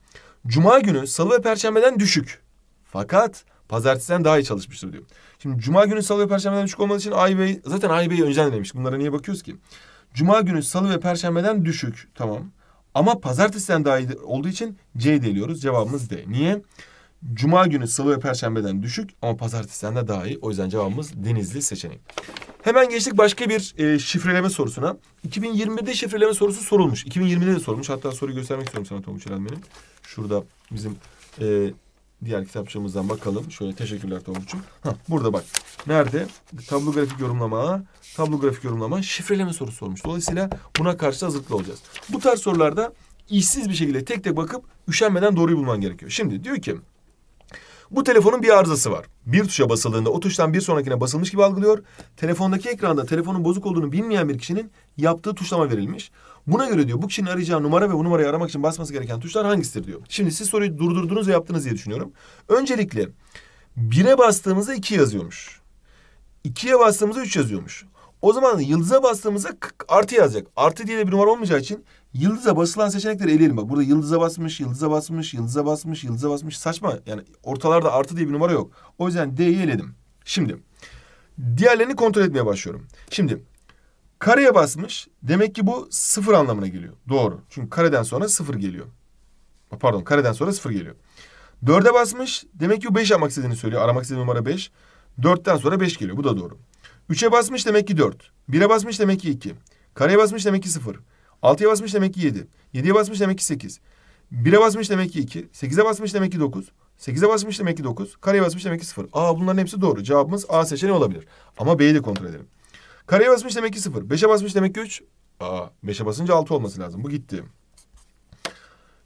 Cuma günü salı ve perşembeden düşük. Fakat Pazartesiden daha iyi çalışmıştır diyor. Şimdi cuma günü salı ve perşembeden düşük olmadığı için AİB'yi zaten AİB'yi önceden denemiş. Bunlara niye bakıyoruz ki? Cuma günü salı ve perşembeden düşük tamam. Ama pazartesiden daha iyi olduğu için C deliyoruz. Cevabımız D. Niye? Cuma günü salı ve perşembeden düşük ama pazartesiden de daha iyi. O yüzden cevabımız denizli seçeneği. Hemen geçtik başka bir e, şifreleme sorusuna. 2021'de şifreleme sorusu sorulmuş. 2020'de de sorulmuş. Hatta soruyu göstermek istiyorum sana Tomuç Eren Şurada bizim e, diğer kitapçığımızdan bakalım. Şöyle teşekkürler Tovuk'cum. Burada bak. Nerede? Tablo grafik yorumlama. Tablo grafik yorumlama şifreleme sorusu sormuş. Dolayısıyla buna karşı hazırlıklı olacağız. Bu tarz sorularda işsiz bir şekilde tek tek bakıp üşenmeden doğruyu bulman gerekiyor. Şimdi diyor ki bu telefonun bir arızası var. Bir tuşa basıldığında o tuştan bir sonrakine basılmış gibi algılıyor. Telefondaki ekranda telefonun bozuk olduğunu bilmeyen bir kişinin yaptığı tuşlama verilmiş. Buna göre diyor bu kişinin arayacağı numara ve bu numarayı aramak için basması gereken tuşlar hangisidir diyor. Şimdi siz soruyu durdurdunuz ve yaptınız diye düşünüyorum. Öncelikle bire bastığımızda iki yazıyormuş. İkiye bastığımızda üç yazıyormuş. O zaman yıldıza bastığımızda artı yazacak. Artı diye de bir numara olmayacağı için Yıldıza basılan seçenekleri eleyelim bak. Burada yıldıza basmış, yıldıza basmış, yıldıza basmış, yıldıza basmış. Saçma yani ortalarda artı diye bir numara yok. O yüzden D'yi eledim. Şimdi diğerlerini kontrol etmeye başlıyorum. Şimdi kareye basmış demek ki bu sıfır anlamına geliyor. Doğru. Çünkü kareden sonra sıfır geliyor. Pardon kareden sonra sıfır geliyor. Dörde basmış demek ki bu beş yapmak istediğini söylüyor. Aramak istediği numara beş. Dörtten sonra beş geliyor. Bu da doğru. Üçe basmış demek ki dört. Bire basmış demek ki iki. Kareye basmış demek ki sıfır. 6'ya basmış demek ki 7. 7'ye basmış demek ki 8. 1'e basmış demek ki 2. 8'e basmış demek ki 9. 8'e basmış demek ki 9. Kareye basmış demek ki 0. Aa bunların hepsi doğru. Cevabımız A seçeneği olabilir. Ama B'yi de kontrol edelim. Kareye basmış demek ki 0. 5'e basmış demek ki 3. Aa 5'e basınca 6 olması lazım. Bu gitti.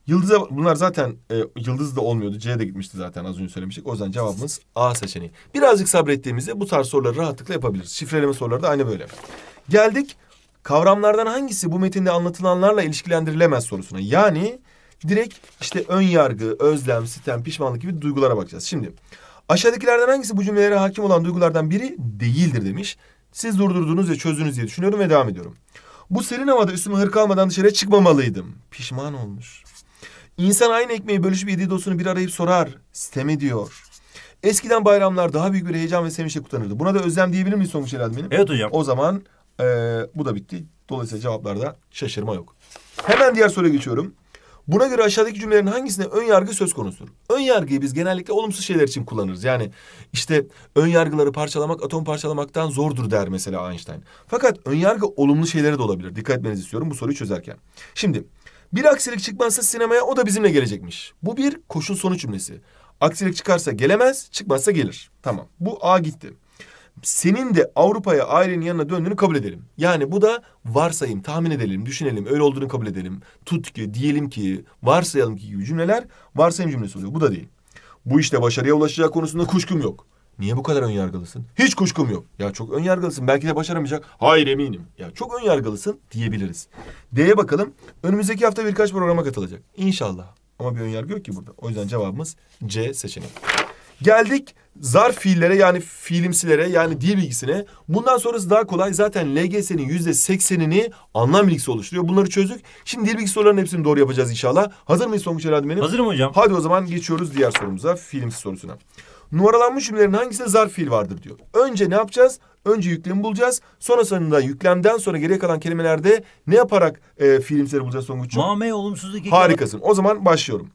Yıldız'a bunlar zaten e, yıldız da olmuyordu. C'ye de gitmişti zaten az önce söylemiştik. O yüzden cevabımız A seçeneği. Birazcık sabrettiğimizde bu tarz soruları rahatlıkla yapabiliriz. Şifreleme soruları da aynı böyle. Geldik Kavramlardan hangisi bu metinde anlatılanlarla ilişkilendirilemez sorusuna. Yani direkt işte ön yargı, özlem, sitem, pişmanlık gibi duygulara bakacağız. Şimdi aşağıdakilerden hangisi bu cümlelere hakim olan duygulardan biri değildir demiş. Siz durdurdunuz ve çözdünüz diye düşünüyorum ve devam ediyorum. Bu serin havada üstüme hırkalmadan almadan dışarıya çıkmamalıydım. Pişman olmuş. İnsan aynı ekmeği bölüşüp yediği dostunu bir arayıp sorar. Sitem ediyor. Eskiden bayramlar daha büyük bir heyecan ve sevinçle kutlanırdı. Buna da özlem diyebilir miyiz sonuç herhalde benim? Evet hocam. O zaman ee, bu da bitti. Dolayısıyla cevaplarda şaşırma yok. Hemen diğer soruya geçiyorum. Buna göre aşağıdaki cümlelerin hangisinde ön yargı söz konusudur? Ön yargıyı biz genellikle olumsuz şeyler için kullanırız. Yani işte ön yargıları parçalamak atom parçalamaktan zordur der mesela Einstein. Fakat ön yargı olumlu şeylere de olabilir. Dikkat etmenizi istiyorum bu soruyu çözerken. Şimdi bir aksilik çıkmazsa sinemaya o da bizimle gelecekmiş. Bu bir koşul sonuç cümlesi. Aksilik çıkarsa gelemez, çıkmazsa gelir. Tamam. Bu A gitti senin de Avrupa'ya ailenin yanına döndüğünü kabul edelim. Yani bu da varsayım, tahmin edelim, düşünelim, öyle olduğunu kabul edelim. Tut ki, diyelim ki, varsayalım ki gibi cümleler varsayım cümlesi oluyor. Bu da değil. Bu işte başarıya ulaşacak konusunda kuşkum yok. Niye bu kadar önyargılısın? Hiç kuşkum yok. Ya çok önyargılısın. Belki de başaramayacak. Hayır eminim. Ya çok önyargılısın diyebiliriz. D'ye bakalım. Önümüzdeki hafta birkaç programa katılacak. İnşallah. Ama bir önyargı yok ki burada. O yüzden cevabımız C seçeneği. Geldik zarf fiillere yani fiilimsilere yani dil bilgisine. Bundan sonrası daha kolay. Zaten LGS'nin yüzde seksenini anlam bilgisi oluşturuyor. Bunları çözdük. Şimdi dil bilgisi sorularının hepsini doğru yapacağız inşallah. Hazır mıyız Songuç herhalde benim? Hazırım hocam. Hadi o zaman geçiyoruz diğer sorumuza. Fiilimsiz sorusuna. Numaralanmış cümlelerin hangisinde zarf fiil vardır diyor. Önce ne yapacağız? Önce yüklemi bulacağız. Sonrasında yüklemden sonra geriye kalan kelimelerde ne yaparak e, fiilimsileri bulacağız Songuç'cum? Mame olumsuzluk. Harikasın. O zaman başlıyorum.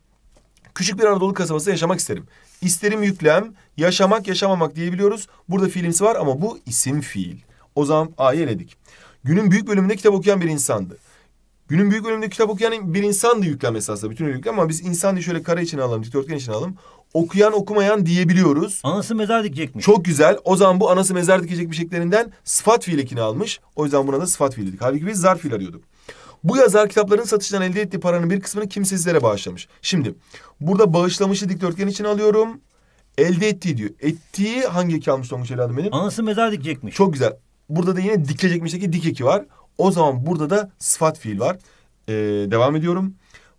Küçük bir Anadolu kasabası yaşamak isterim. İsterim yüklem, yaşamak yaşamamak diyebiliyoruz. Burada fiilimsi var ama bu isim fiil. O zaman A'yı eledik. Günün büyük bölümünde kitap okuyan bir insandı. Günün büyük bölümünde kitap okuyan bir insandı yüklem esasında. Bütün yüklem ama biz insan diye şöyle kare içine alalım, dikdörtgen içine alalım. Okuyan okumayan diyebiliyoruz. Anası mezar dikecekmiş. Çok güzel. O zaman bu anası mezar dikecekmiş şeklerinden sıfat fiil ekini almış. O yüzden buna da sıfat fiil dedik. Halbuki biz zarf fiil arıyorduk. Bu yazar kitapların satışından elde ettiği paranın bir kısmını kimsesizlere bağışlamış. Şimdi burada bağışlamışı dikdörtgen için alıyorum. Elde ettiği diyor. Ettiği hangi eki almış Tonguç evladım benim? Anası mezar dikecekmiş. Çok güzel. Burada da yine dikecekmişteki dik eki var. O zaman burada da sıfat fiil var. Ee, devam ediyorum.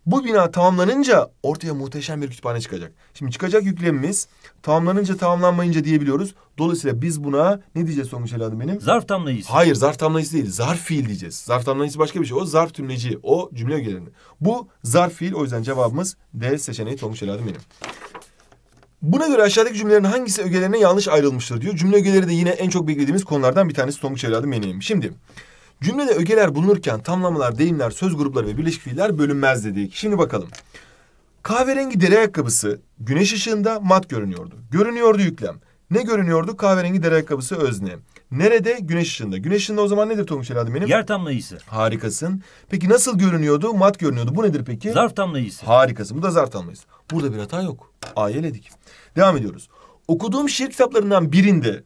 Bu bina tamamlanınca ortaya muhteşem bir kütüphane çıkacak. Şimdi çıkacak yüklemimiz tamamlanınca tamamlanmayınca diyebiliyoruz. Dolayısıyla biz buna ne diyeceğiz Sonuç evladım benim? Zarf tamlayıcısı. Hayır zarf tamlayıcısı değil. Zarf fiil diyeceğiz. Zarf tamlayıcısı başka bir şey. O zarf tümleci. O cümle ögelerini. Bu zarf fiil. O yüzden cevabımız D seçeneği Songuç evladım benim. Buna göre aşağıdaki cümlelerin hangisi ögelerine yanlış ayrılmıştır diyor. Cümle ögeleri de yine en çok beklediğimiz konulardan bir tanesi Tonguç evladım benim. Şimdi Cümlede ögeler bulunurken tamlamalar, deyimler, söz grupları ve birleşik fiiller bölünmez dedik. Şimdi bakalım. Kahverengi deri ayakkabısı güneş ışığında mat görünüyordu. Görünüyordu yüklem. Ne görünüyordu? Kahverengi deri ayakkabısı özne. Nerede? Güneş ışığında. Güneş ışığında o zaman nedir Tonguç Eladım benim? Yer tamlayısı. Harikasın. Peki nasıl görünüyordu? Mat görünüyordu. Bu nedir peki? Zarf tamlayısı. Harikasın. Bu da zarf tamlayısı. Burada bir hata yok. Ayeledik. Devam ediyoruz. Okuduğum şiir kitaplarından birinde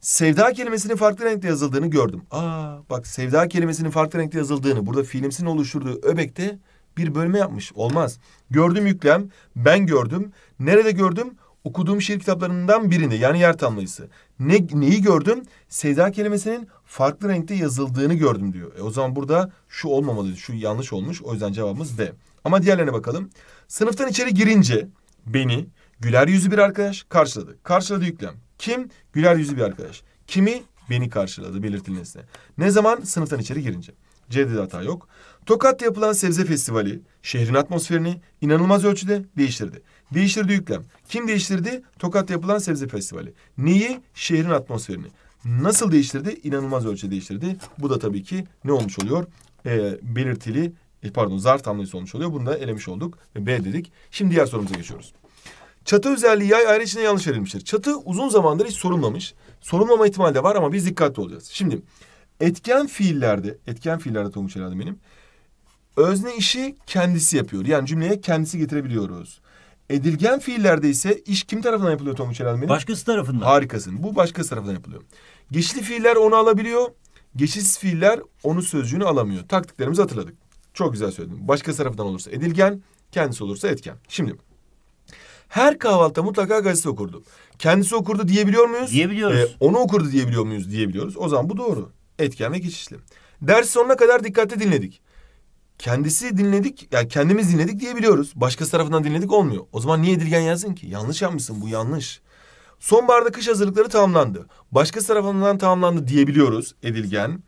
sevda kelimesinin farklı renkte yazıldığını gördüm. Aa bak sevda kelimesinin farklı renkte yazıldığını burada fiilimsin oluşturduğu öbekte bir bölme yapmış. Olmaz. Gördüm yüklem, ben gördüm. Nerede gördüm? Okuduğum şiir kitaplarından birinde yani yer tamlayısı. Ne, neyi gördüm? Sevda kelimesinin farklı renkte yazıldığını gördüm diyor. E o zaman burada şu olmamalı, şu yanlış olmuş. O yüzden cevabımız D. Ama diğerlerine bakalım. Sınıftan içeri girince beni güler yüzlü bir arkadaş karşıladı. Karşıladı yüklem. Kim? Güler yüzlü bir arkadaş. Kimi? Beni karşıladı belirtilmesine. Ne zaman? Sınıftan içeri girince. C'de de hata yok. Tokat'ta yapılan sebze festivali şehrin atmosferini inanılmaz ölçüde değiştirdi. Değiştirdi yüklem. Kim değiştirdi? Tokat'ta yapılan sebze festivali. Neyi? Şehrin atmosferini. Nasıl değiştirdi? İnanılmaz ölçüde değiştirdi. Bu da tabii ki ne olmuş oluyor? Ee, belirtili, e, pardon zar tamlayısı olmuş oluyor. Bunu da elemiş olduk ve B dedik. Şimdi diğer sorumuza geçiyoruz. Çatı özelliği yay ayrı içine yanlış verilmiştir. Çatı uzun zamandır hiç sorulmamış. Sorulmama ihtimali de var ama biz dikkatli olacağız. Şimdi etken fiillerde, etken fiillerde Tonguç herhalde benim. Özne işi kendisi yapıyor. Yani cümleye kendisi getirebiliyoruz. Edilgen fiillerde ise iş kim tarafından yapılıyor Tonguç herhalde benim? Başkası tarafından. Harikasın. Bu başkası tarafından yapılıyor. Geçişli fiiller onu alabiliyor. Geçişsiz fiiller onu sözcüğünü alamıyor. Taktiklerimizi hatırladık. Çok güzel söyledin. Başka tarafından olursa edilgen, kendisi olursa etken. Şimdi her kahvaltıda mutlaka gazete okurdu. Kendisi okurdu diyebiliyor muyuz? Diyebiliyoruz. Ee, onu okurdu diyebiliyor muyuz? Diyebiliyoruz. O zaman bu doğru. Etken ve geçişli. Ders sonuna kadar dikkatli dinledik. Kendisi dinledik, yani kendimiz dinledik diyebiliyoruz. Başkası tarafından dinledik olmuyor. O zaman niye edilgen yazın ki? Yanlış yapmışsın, bu yanlış. Sonbaharda kış hazırlıkları tamamlandı. Başkası tarafından tamamlandı diyebiliyoruz edilgen.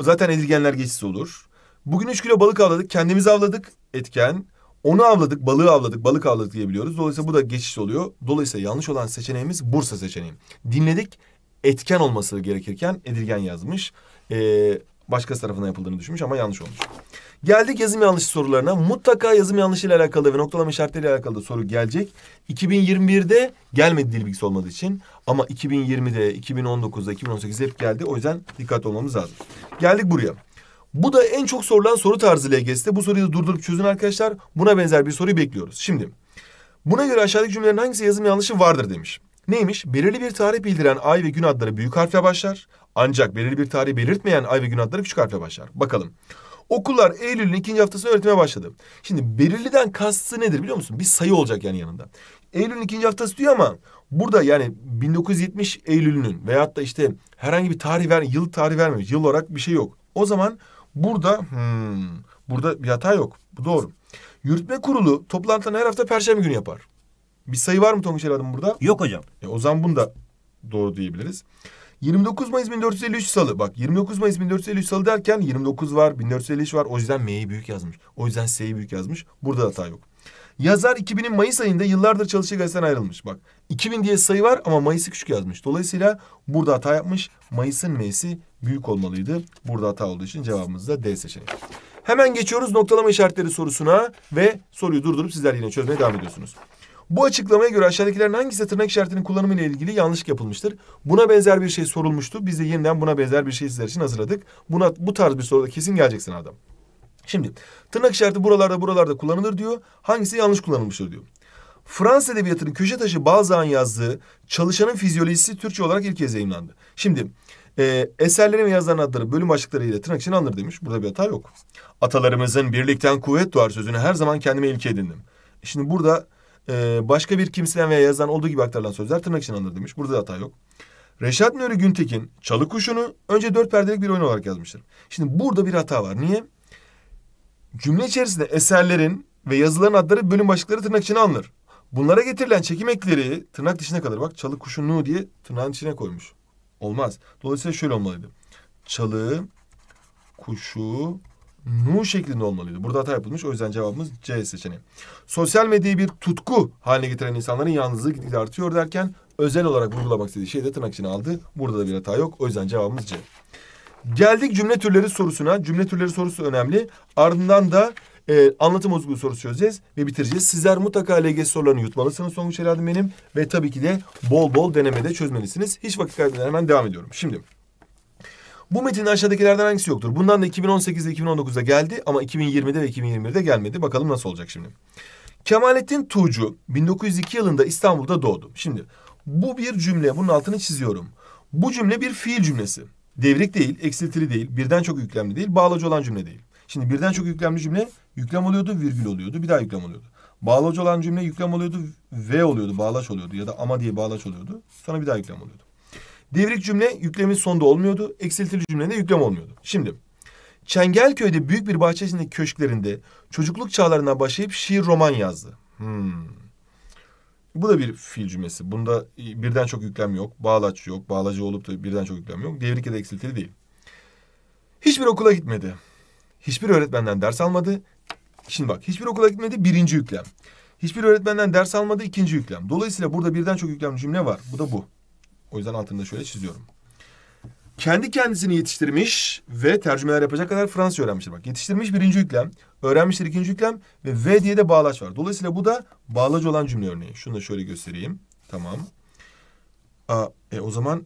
Zaten edilgenler geçisi olur. Bugün üç kilo balık avladık, kendimiz avladık etken. Onu avladık, balığı avladık, balık avladık diyebiliyoruz. Dolayısıyla bu da geçiş oluyor. Dolayısıyla yanlış olan seçeneğimiz Bursa seçeneği. Dinledik, etken olması gerekirken Edirgen yazmış. Ee, başkası tarafından yapıldığını düşünmüş ama yanlış olmuş. Geldik yazım yanlışı sorularına. Mutlaka yazım yanlışı ile alakalı ve noktalama işaretleriyle alakalı soru gelecek. 2021'de gelmedi dil bilgisi olmadığı için ama 2020'de, 2019'da, 2018'de hep geldi. O yüzden dikkat olmamız lazım. Geldik buraya. Bu da en çok sorulan soru tarzı LGS'de. Bu soruyu durdurup çözün arkadaşlar. Buna benzer bir soruyu bekliyoruz. Şimdi buna göre aşağıdaki cümlelerin hangisi yazım yanlışı vardır demiş. Neymiş? Belirli bir tarih bildiren ay ve gün adları büyük harfle başlar. Ancak belirli bir tarih belirtmeyen ay ve gün adları küçük harfle başlar. Bakalım. Okullar Eylül'ün ikinci haftasında öğretime başladı. Şimdi belirliden kastı nedir biliyor musun? Bir sayı olacak yani yanında. Eylül'ün ikinci haftası diyor ama burada yani 1970 Eylül'ünün veyahut da işte herhangi bir tarih ver, yıl tarih vermemiş. Yıl olarak bir şey yok. O zaman Burada hmm, burada bir hata yok. Bu doğru. Yürütme kurulu toplantını her hafta perşembe günü yapar. Bir sayı var mı Tonguç Adım burada? Yok hocam. E, o zaman bunu da doğru diyebiliriz. 29 Mayıs 1453 Salı. Bak 29 Mayıs 1453 Salı derken 29 var, 1453 var. O yüzden M'yi büyük yazmış. O yüzden S'yi büyük yazmış. Burada hata yok. Yazar 2000'in Mayıs ayında yıllardır çalıştığı gazeteden ayrılmış. Bak 2000 diye sayı var ama Mayıs'ı küçük yazmış. Dolayısıyla burada hata yapmış. Mayıs'ın M'si büyük olmalıydı. Burada hata olduğu için cevabımız da D seçeneği. Hemen geçiyoruz noktalama işaretleri sorusuna ve soruyu durdurup sizler yine çözmeye devam ediyorsunuz. Bu açıklamaya göre aşağıdakilerin hangisi tırnak işaretinin kullanımı ile ilgili yanlışlık yapılmıştır? Buna benzer bir şey sorulmuştu. Biz de yeniden buna benzer bir şey sizler için hazırladık. Buna bu tarz bir soruda kesin geleceksin adam. Şimdi tırnak işareti buralarda buralarda kullanılır diyor. Hangisi yanlış kullanılmıştır diyor. Fransız edebiyatının köşe taşı Balzac'ın yazdığı Çalışanın Fizyolojisi Türkçe olarak ilk kez yayınlandı. Şimdi e, eserlerin ve yazarın adları bölüm başlıklarıyla tırnak için alınır demiş. Burada bir hata yok. Atalarımızın birlikten kuvvet doğar sözünü her zaman kendime ilke edindim. E şimdi burada e, başka bir kimseden veya yazıdan olduğu gibi aktarılan sözler tırnak için alınır demiş. Burada da hata yok. Reşat Nuri Güntekin Çalı Kuşu'nu önce dört perdelik bir oyun olarak yazmıştır. Şimdi burada bir hata var. Niye? Cümle içerisinde eserlerin ve yazıların adları bölüm başlıkları tırnak içine alınır. Bunlara getirilen çekim ekleri tırnak dışına kalır. Bak çalı kuşunu diye tırnağın içine koymuş. Olmaz. Dolayısıyla şöyle olmalıydı. Çalı, kuşu, nu şeklinde olmalıydı. Burada hata yapılmış. O yüzden cevabımız C seçeneği. Sosyal medyayı bir tutku haline getiren insanların yalnızlığı gitgide artıyor derken özel olarak vurgulamak istediği şeyi de tırnak içine aldı. Burada da bir hata yok. O yüzden cevabımız C. Geldik cümle türleri sorusuna. Cümle türleri sorusu önemli. Ardından da e, anlatım uzgu soru çözeceğiz ve bitireceğiz. Sizler mutlaka LGS sorularını yutmalısınız sonuç herhalde benim. Ve tabii ki de bol bol denemede çözmelisiniz. Hiç vakit kaybetmeden hemen devam ediyorum. Şimdi bu metinde aşağıdakilerden hangisi yoktur? Bundan da 2018'de 2019'da geldi ama 2020'de ve 2021'de gelmedi. Bakalım nasıl olacak şimdi. Kemalettin Tuğcu 1902 yılında İstanbul'da doğdu. Şimdi bu bir cümle bunun altını çiziyorum. Bu cümle bir fiil cümlesi. Devrik değil, eksiltili değil, birden çok yüklemli değil, bağlacı olan cümle değil. Şimdi birden çok yüklemli cümle Yüklem oluyordu, virgül oluyordu. Bir daha yüklem oluyordu. Bağlaç olan cümle yüklem oluyordu, v oluyordu, bağlaç oluyordu ya da ama diye bağlaç oluyordu. Sonra bir daha yüklem oluyordu. Devrik cümle yüklemin sonunda olmuyordu. Eksiltili cümlede yüklem olmuyordu. Şimdi Çengelköy'de büyük bir bahçesindeki köşklerinde çocukluk çağlarına başlayıp şiir roman yazdı. Hmm. Bu da bir fiil cümlesi. Bunda e, birden çok yüklem yok. Bağlaç yok. Bağlacı olup da birden çok yüklem yok. Devrik ya da eksiltili değil. Hiçbir okula gitmedi. Hiçbir öğretmenden ders almadı. Şimdi bak hiçbir okula gitmedi birinci yüklem. Hiçbir öğretmenden ders almadı ikinci yüklem. Dolayısıyla burada birden çok yüklem cümle var. Bu da bu. O yüzden altında şöyle çiziyorum. Kendi kendisini yetiştirmiş ve tercümeler yapacak kadar Fransız öğrenmiştir. Bak yetiştirmiş birinci yüklem, öğrenmiştir ikinci yüklem ve v diye de bağlaç var. Dolayısıyla bu da bağlaç olan cümle örneği. Şunu da şöyle göstereyim. Tamam. Aa, e, o zaman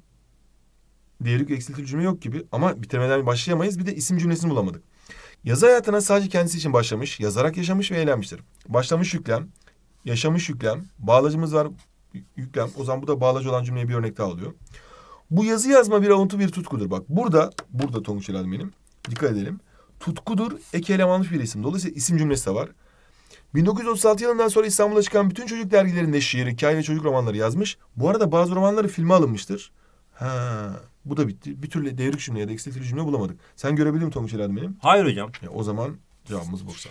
diğer eksiltil cümle yok gibi ama bitirmeden başlayamayız. Bir de isim cümlesini bulamadık. Yazı hayatına sadece kendisi için başlamış, yazarak yaşamış ve eğlenmiştir. Başlamış yüklem, yaşamış yüklem, bağlacımız var yüklem. O zaman bu da bağlacı olan cümleye bir örnek daha oluyor. Bu yazı yazma bir avuntu bir tutkudur. Bak burada, burada Tonguç Helal benim. Dikkat edelim. Tutkudur, ek elemanlı bir isim. Dolayısıyla isim cümlesi de var. 1936 yılından sonra İstanbul'a çıkan bütün çocuk dergilerinde şiir, hikaye ve çocuk romanları yazmış. Bu arada bazı romanları filme alınmıştır. Ha, bu da bitti. Bir türlü devrik cümle ya da eksiltili cümle bulamadık. Sen görebildin mi Tonguç Elad benim? Hayır hocam. Ya, e, o zaman cevabımız Bursa.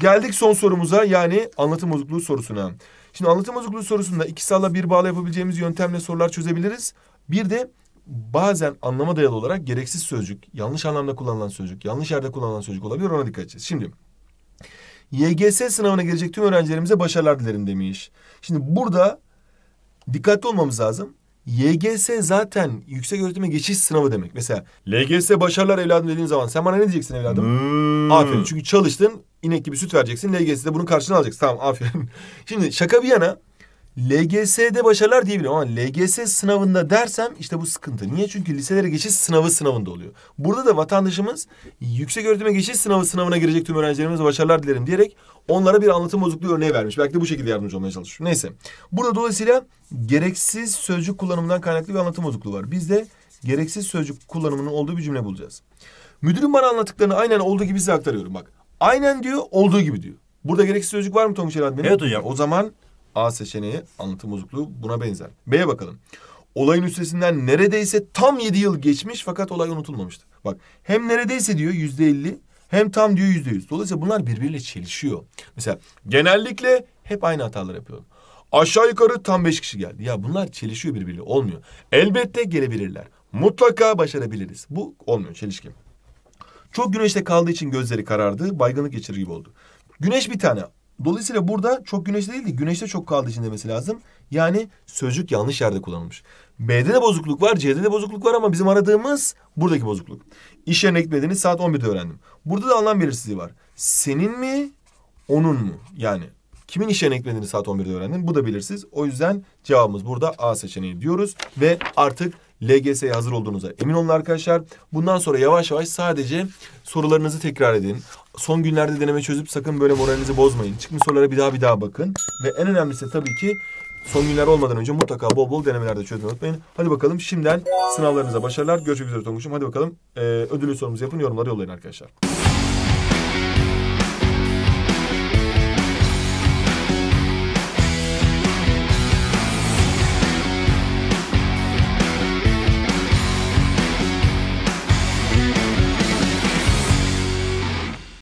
Geldik son sorumuza yani anlatım bozukluğu sorusuna. Şimdi anlatım bozukluğu sorusunda iki salla bir bağla yapabileceğimiz yöntemle sorular çözebiliriz. Bir de bazen anlama dayalı olarak gereksiz sözcük, yanlış anlamda kullanılan sözcük, yanlış yerde kullanılan sözcük olabilir ona dikkat edeceğiz. Şimdi YGS sınavına gelecek tüm öğrencilerimize başarılar dilerim demiş. Şimdi burada dikkatli olmamız lazım. YGS zaten yüksek öğretime geçiş sınavı demek. Mesela LGS başarılar evladım dediğin zaman sen bana ne diyeceksin evladım? Hmm. Aferin çünkü çalıştın inek gibi süt vereceksin. LGS'de bunun karşılığını alacaksın. Tamam aferin. Şimdi şaka bir yana LGS'de başarılar diyebilirim ama LGS sınavında dersem işte bu sıkıntı. Niye? Çünkü liselere geçiş sınavı sınavında oluyor. Burada da vatandaşımız yüksek öğretime geçiş sınavı sınavına girecek tüm öğrencilerimize başarılar dilerim diyerek onlara bir anlatım bozukluğu örneği vermiş. Belki de bu şekilde yardımcı olmaya çalışıyor. Neyse. Burada dolayısıyla gereksiz sözcük kullanımından kaynaklı bir anlatım bozukluğu var. Biz de gereksiz sözcük kullanımının olduğu bir cümle bulacağız. Müdürüm bana anlattıklarını aynen olduğu gibi size aktarıyorum bak. Aynen diyor, olduğu gibi diyor. Burada gereksiz sözcük var mı Tonguç Erhan benim? Evet hocam. O zaman A seçeneği anlatım bozukluğu buna benzer. B'ye bakalım. Olayın üstesinden neredeyse tam yedi yıl geçmiş fakat olay unutulmamıştı. Bak hem neredeyse diyor yüzde elli hem tam diyor yüzde yüz. Dolayısıyla bunlar birbiriyle çelişiyor. Mesela genellikle hep aynı hatalar yapıyorum. Aşağı yukarı tam beş kişi geldi. Ya bunlar çelişiyor birbiriyle olmuyor. Elbette gelebilirler. Mutlaka başarabiliriz. Bu olmuyor çelişki. Çok güneşte kaldığı için gözleri karardı. Baygınlık geçirir gibi oldu. Güneş bir tane Dolayısıyla burada çok güneşte değildi, güneşte çok kaldı için demesi lazım. Yani sözcük yanlış yerde kullanılmış. B'de de bozukluk var, C'de de bozukluk var ama bizim aradığımız buradaki bozukluk. İş yerine gitmediğini saat 11'de öğrendim. Burada da anlam belirsizliği var. Senin mi, onun mu? Yani kimin iş yerine gitmediğini saat 11'de öğrendin? Bu da belirsiz. O yüzden cevabımız burada A seçeneği diyoruz ve artık LGS'ye hazır olduğunuza emin olun arkadaşlar. Bundan sonra yavaş yavaş sadece sorularınızı tekrar edin. Son günlerde deneme çözüp sakın böyle moralinizi bozmayın. Çıkmış sorulara bir daha bir daha bakın. Ve en önemlisi tabii ki son günler olmadan önce mutlaka bol bol denemelerde çözmeyi unutmayın. Hadi bakalım şimdiden sınavlarınıza başarılar. Görüşmek üzere Tonguç'um. Hadi bakalım e, ödülü sorumuzu yapın yorumları yollayın arkadaşlar.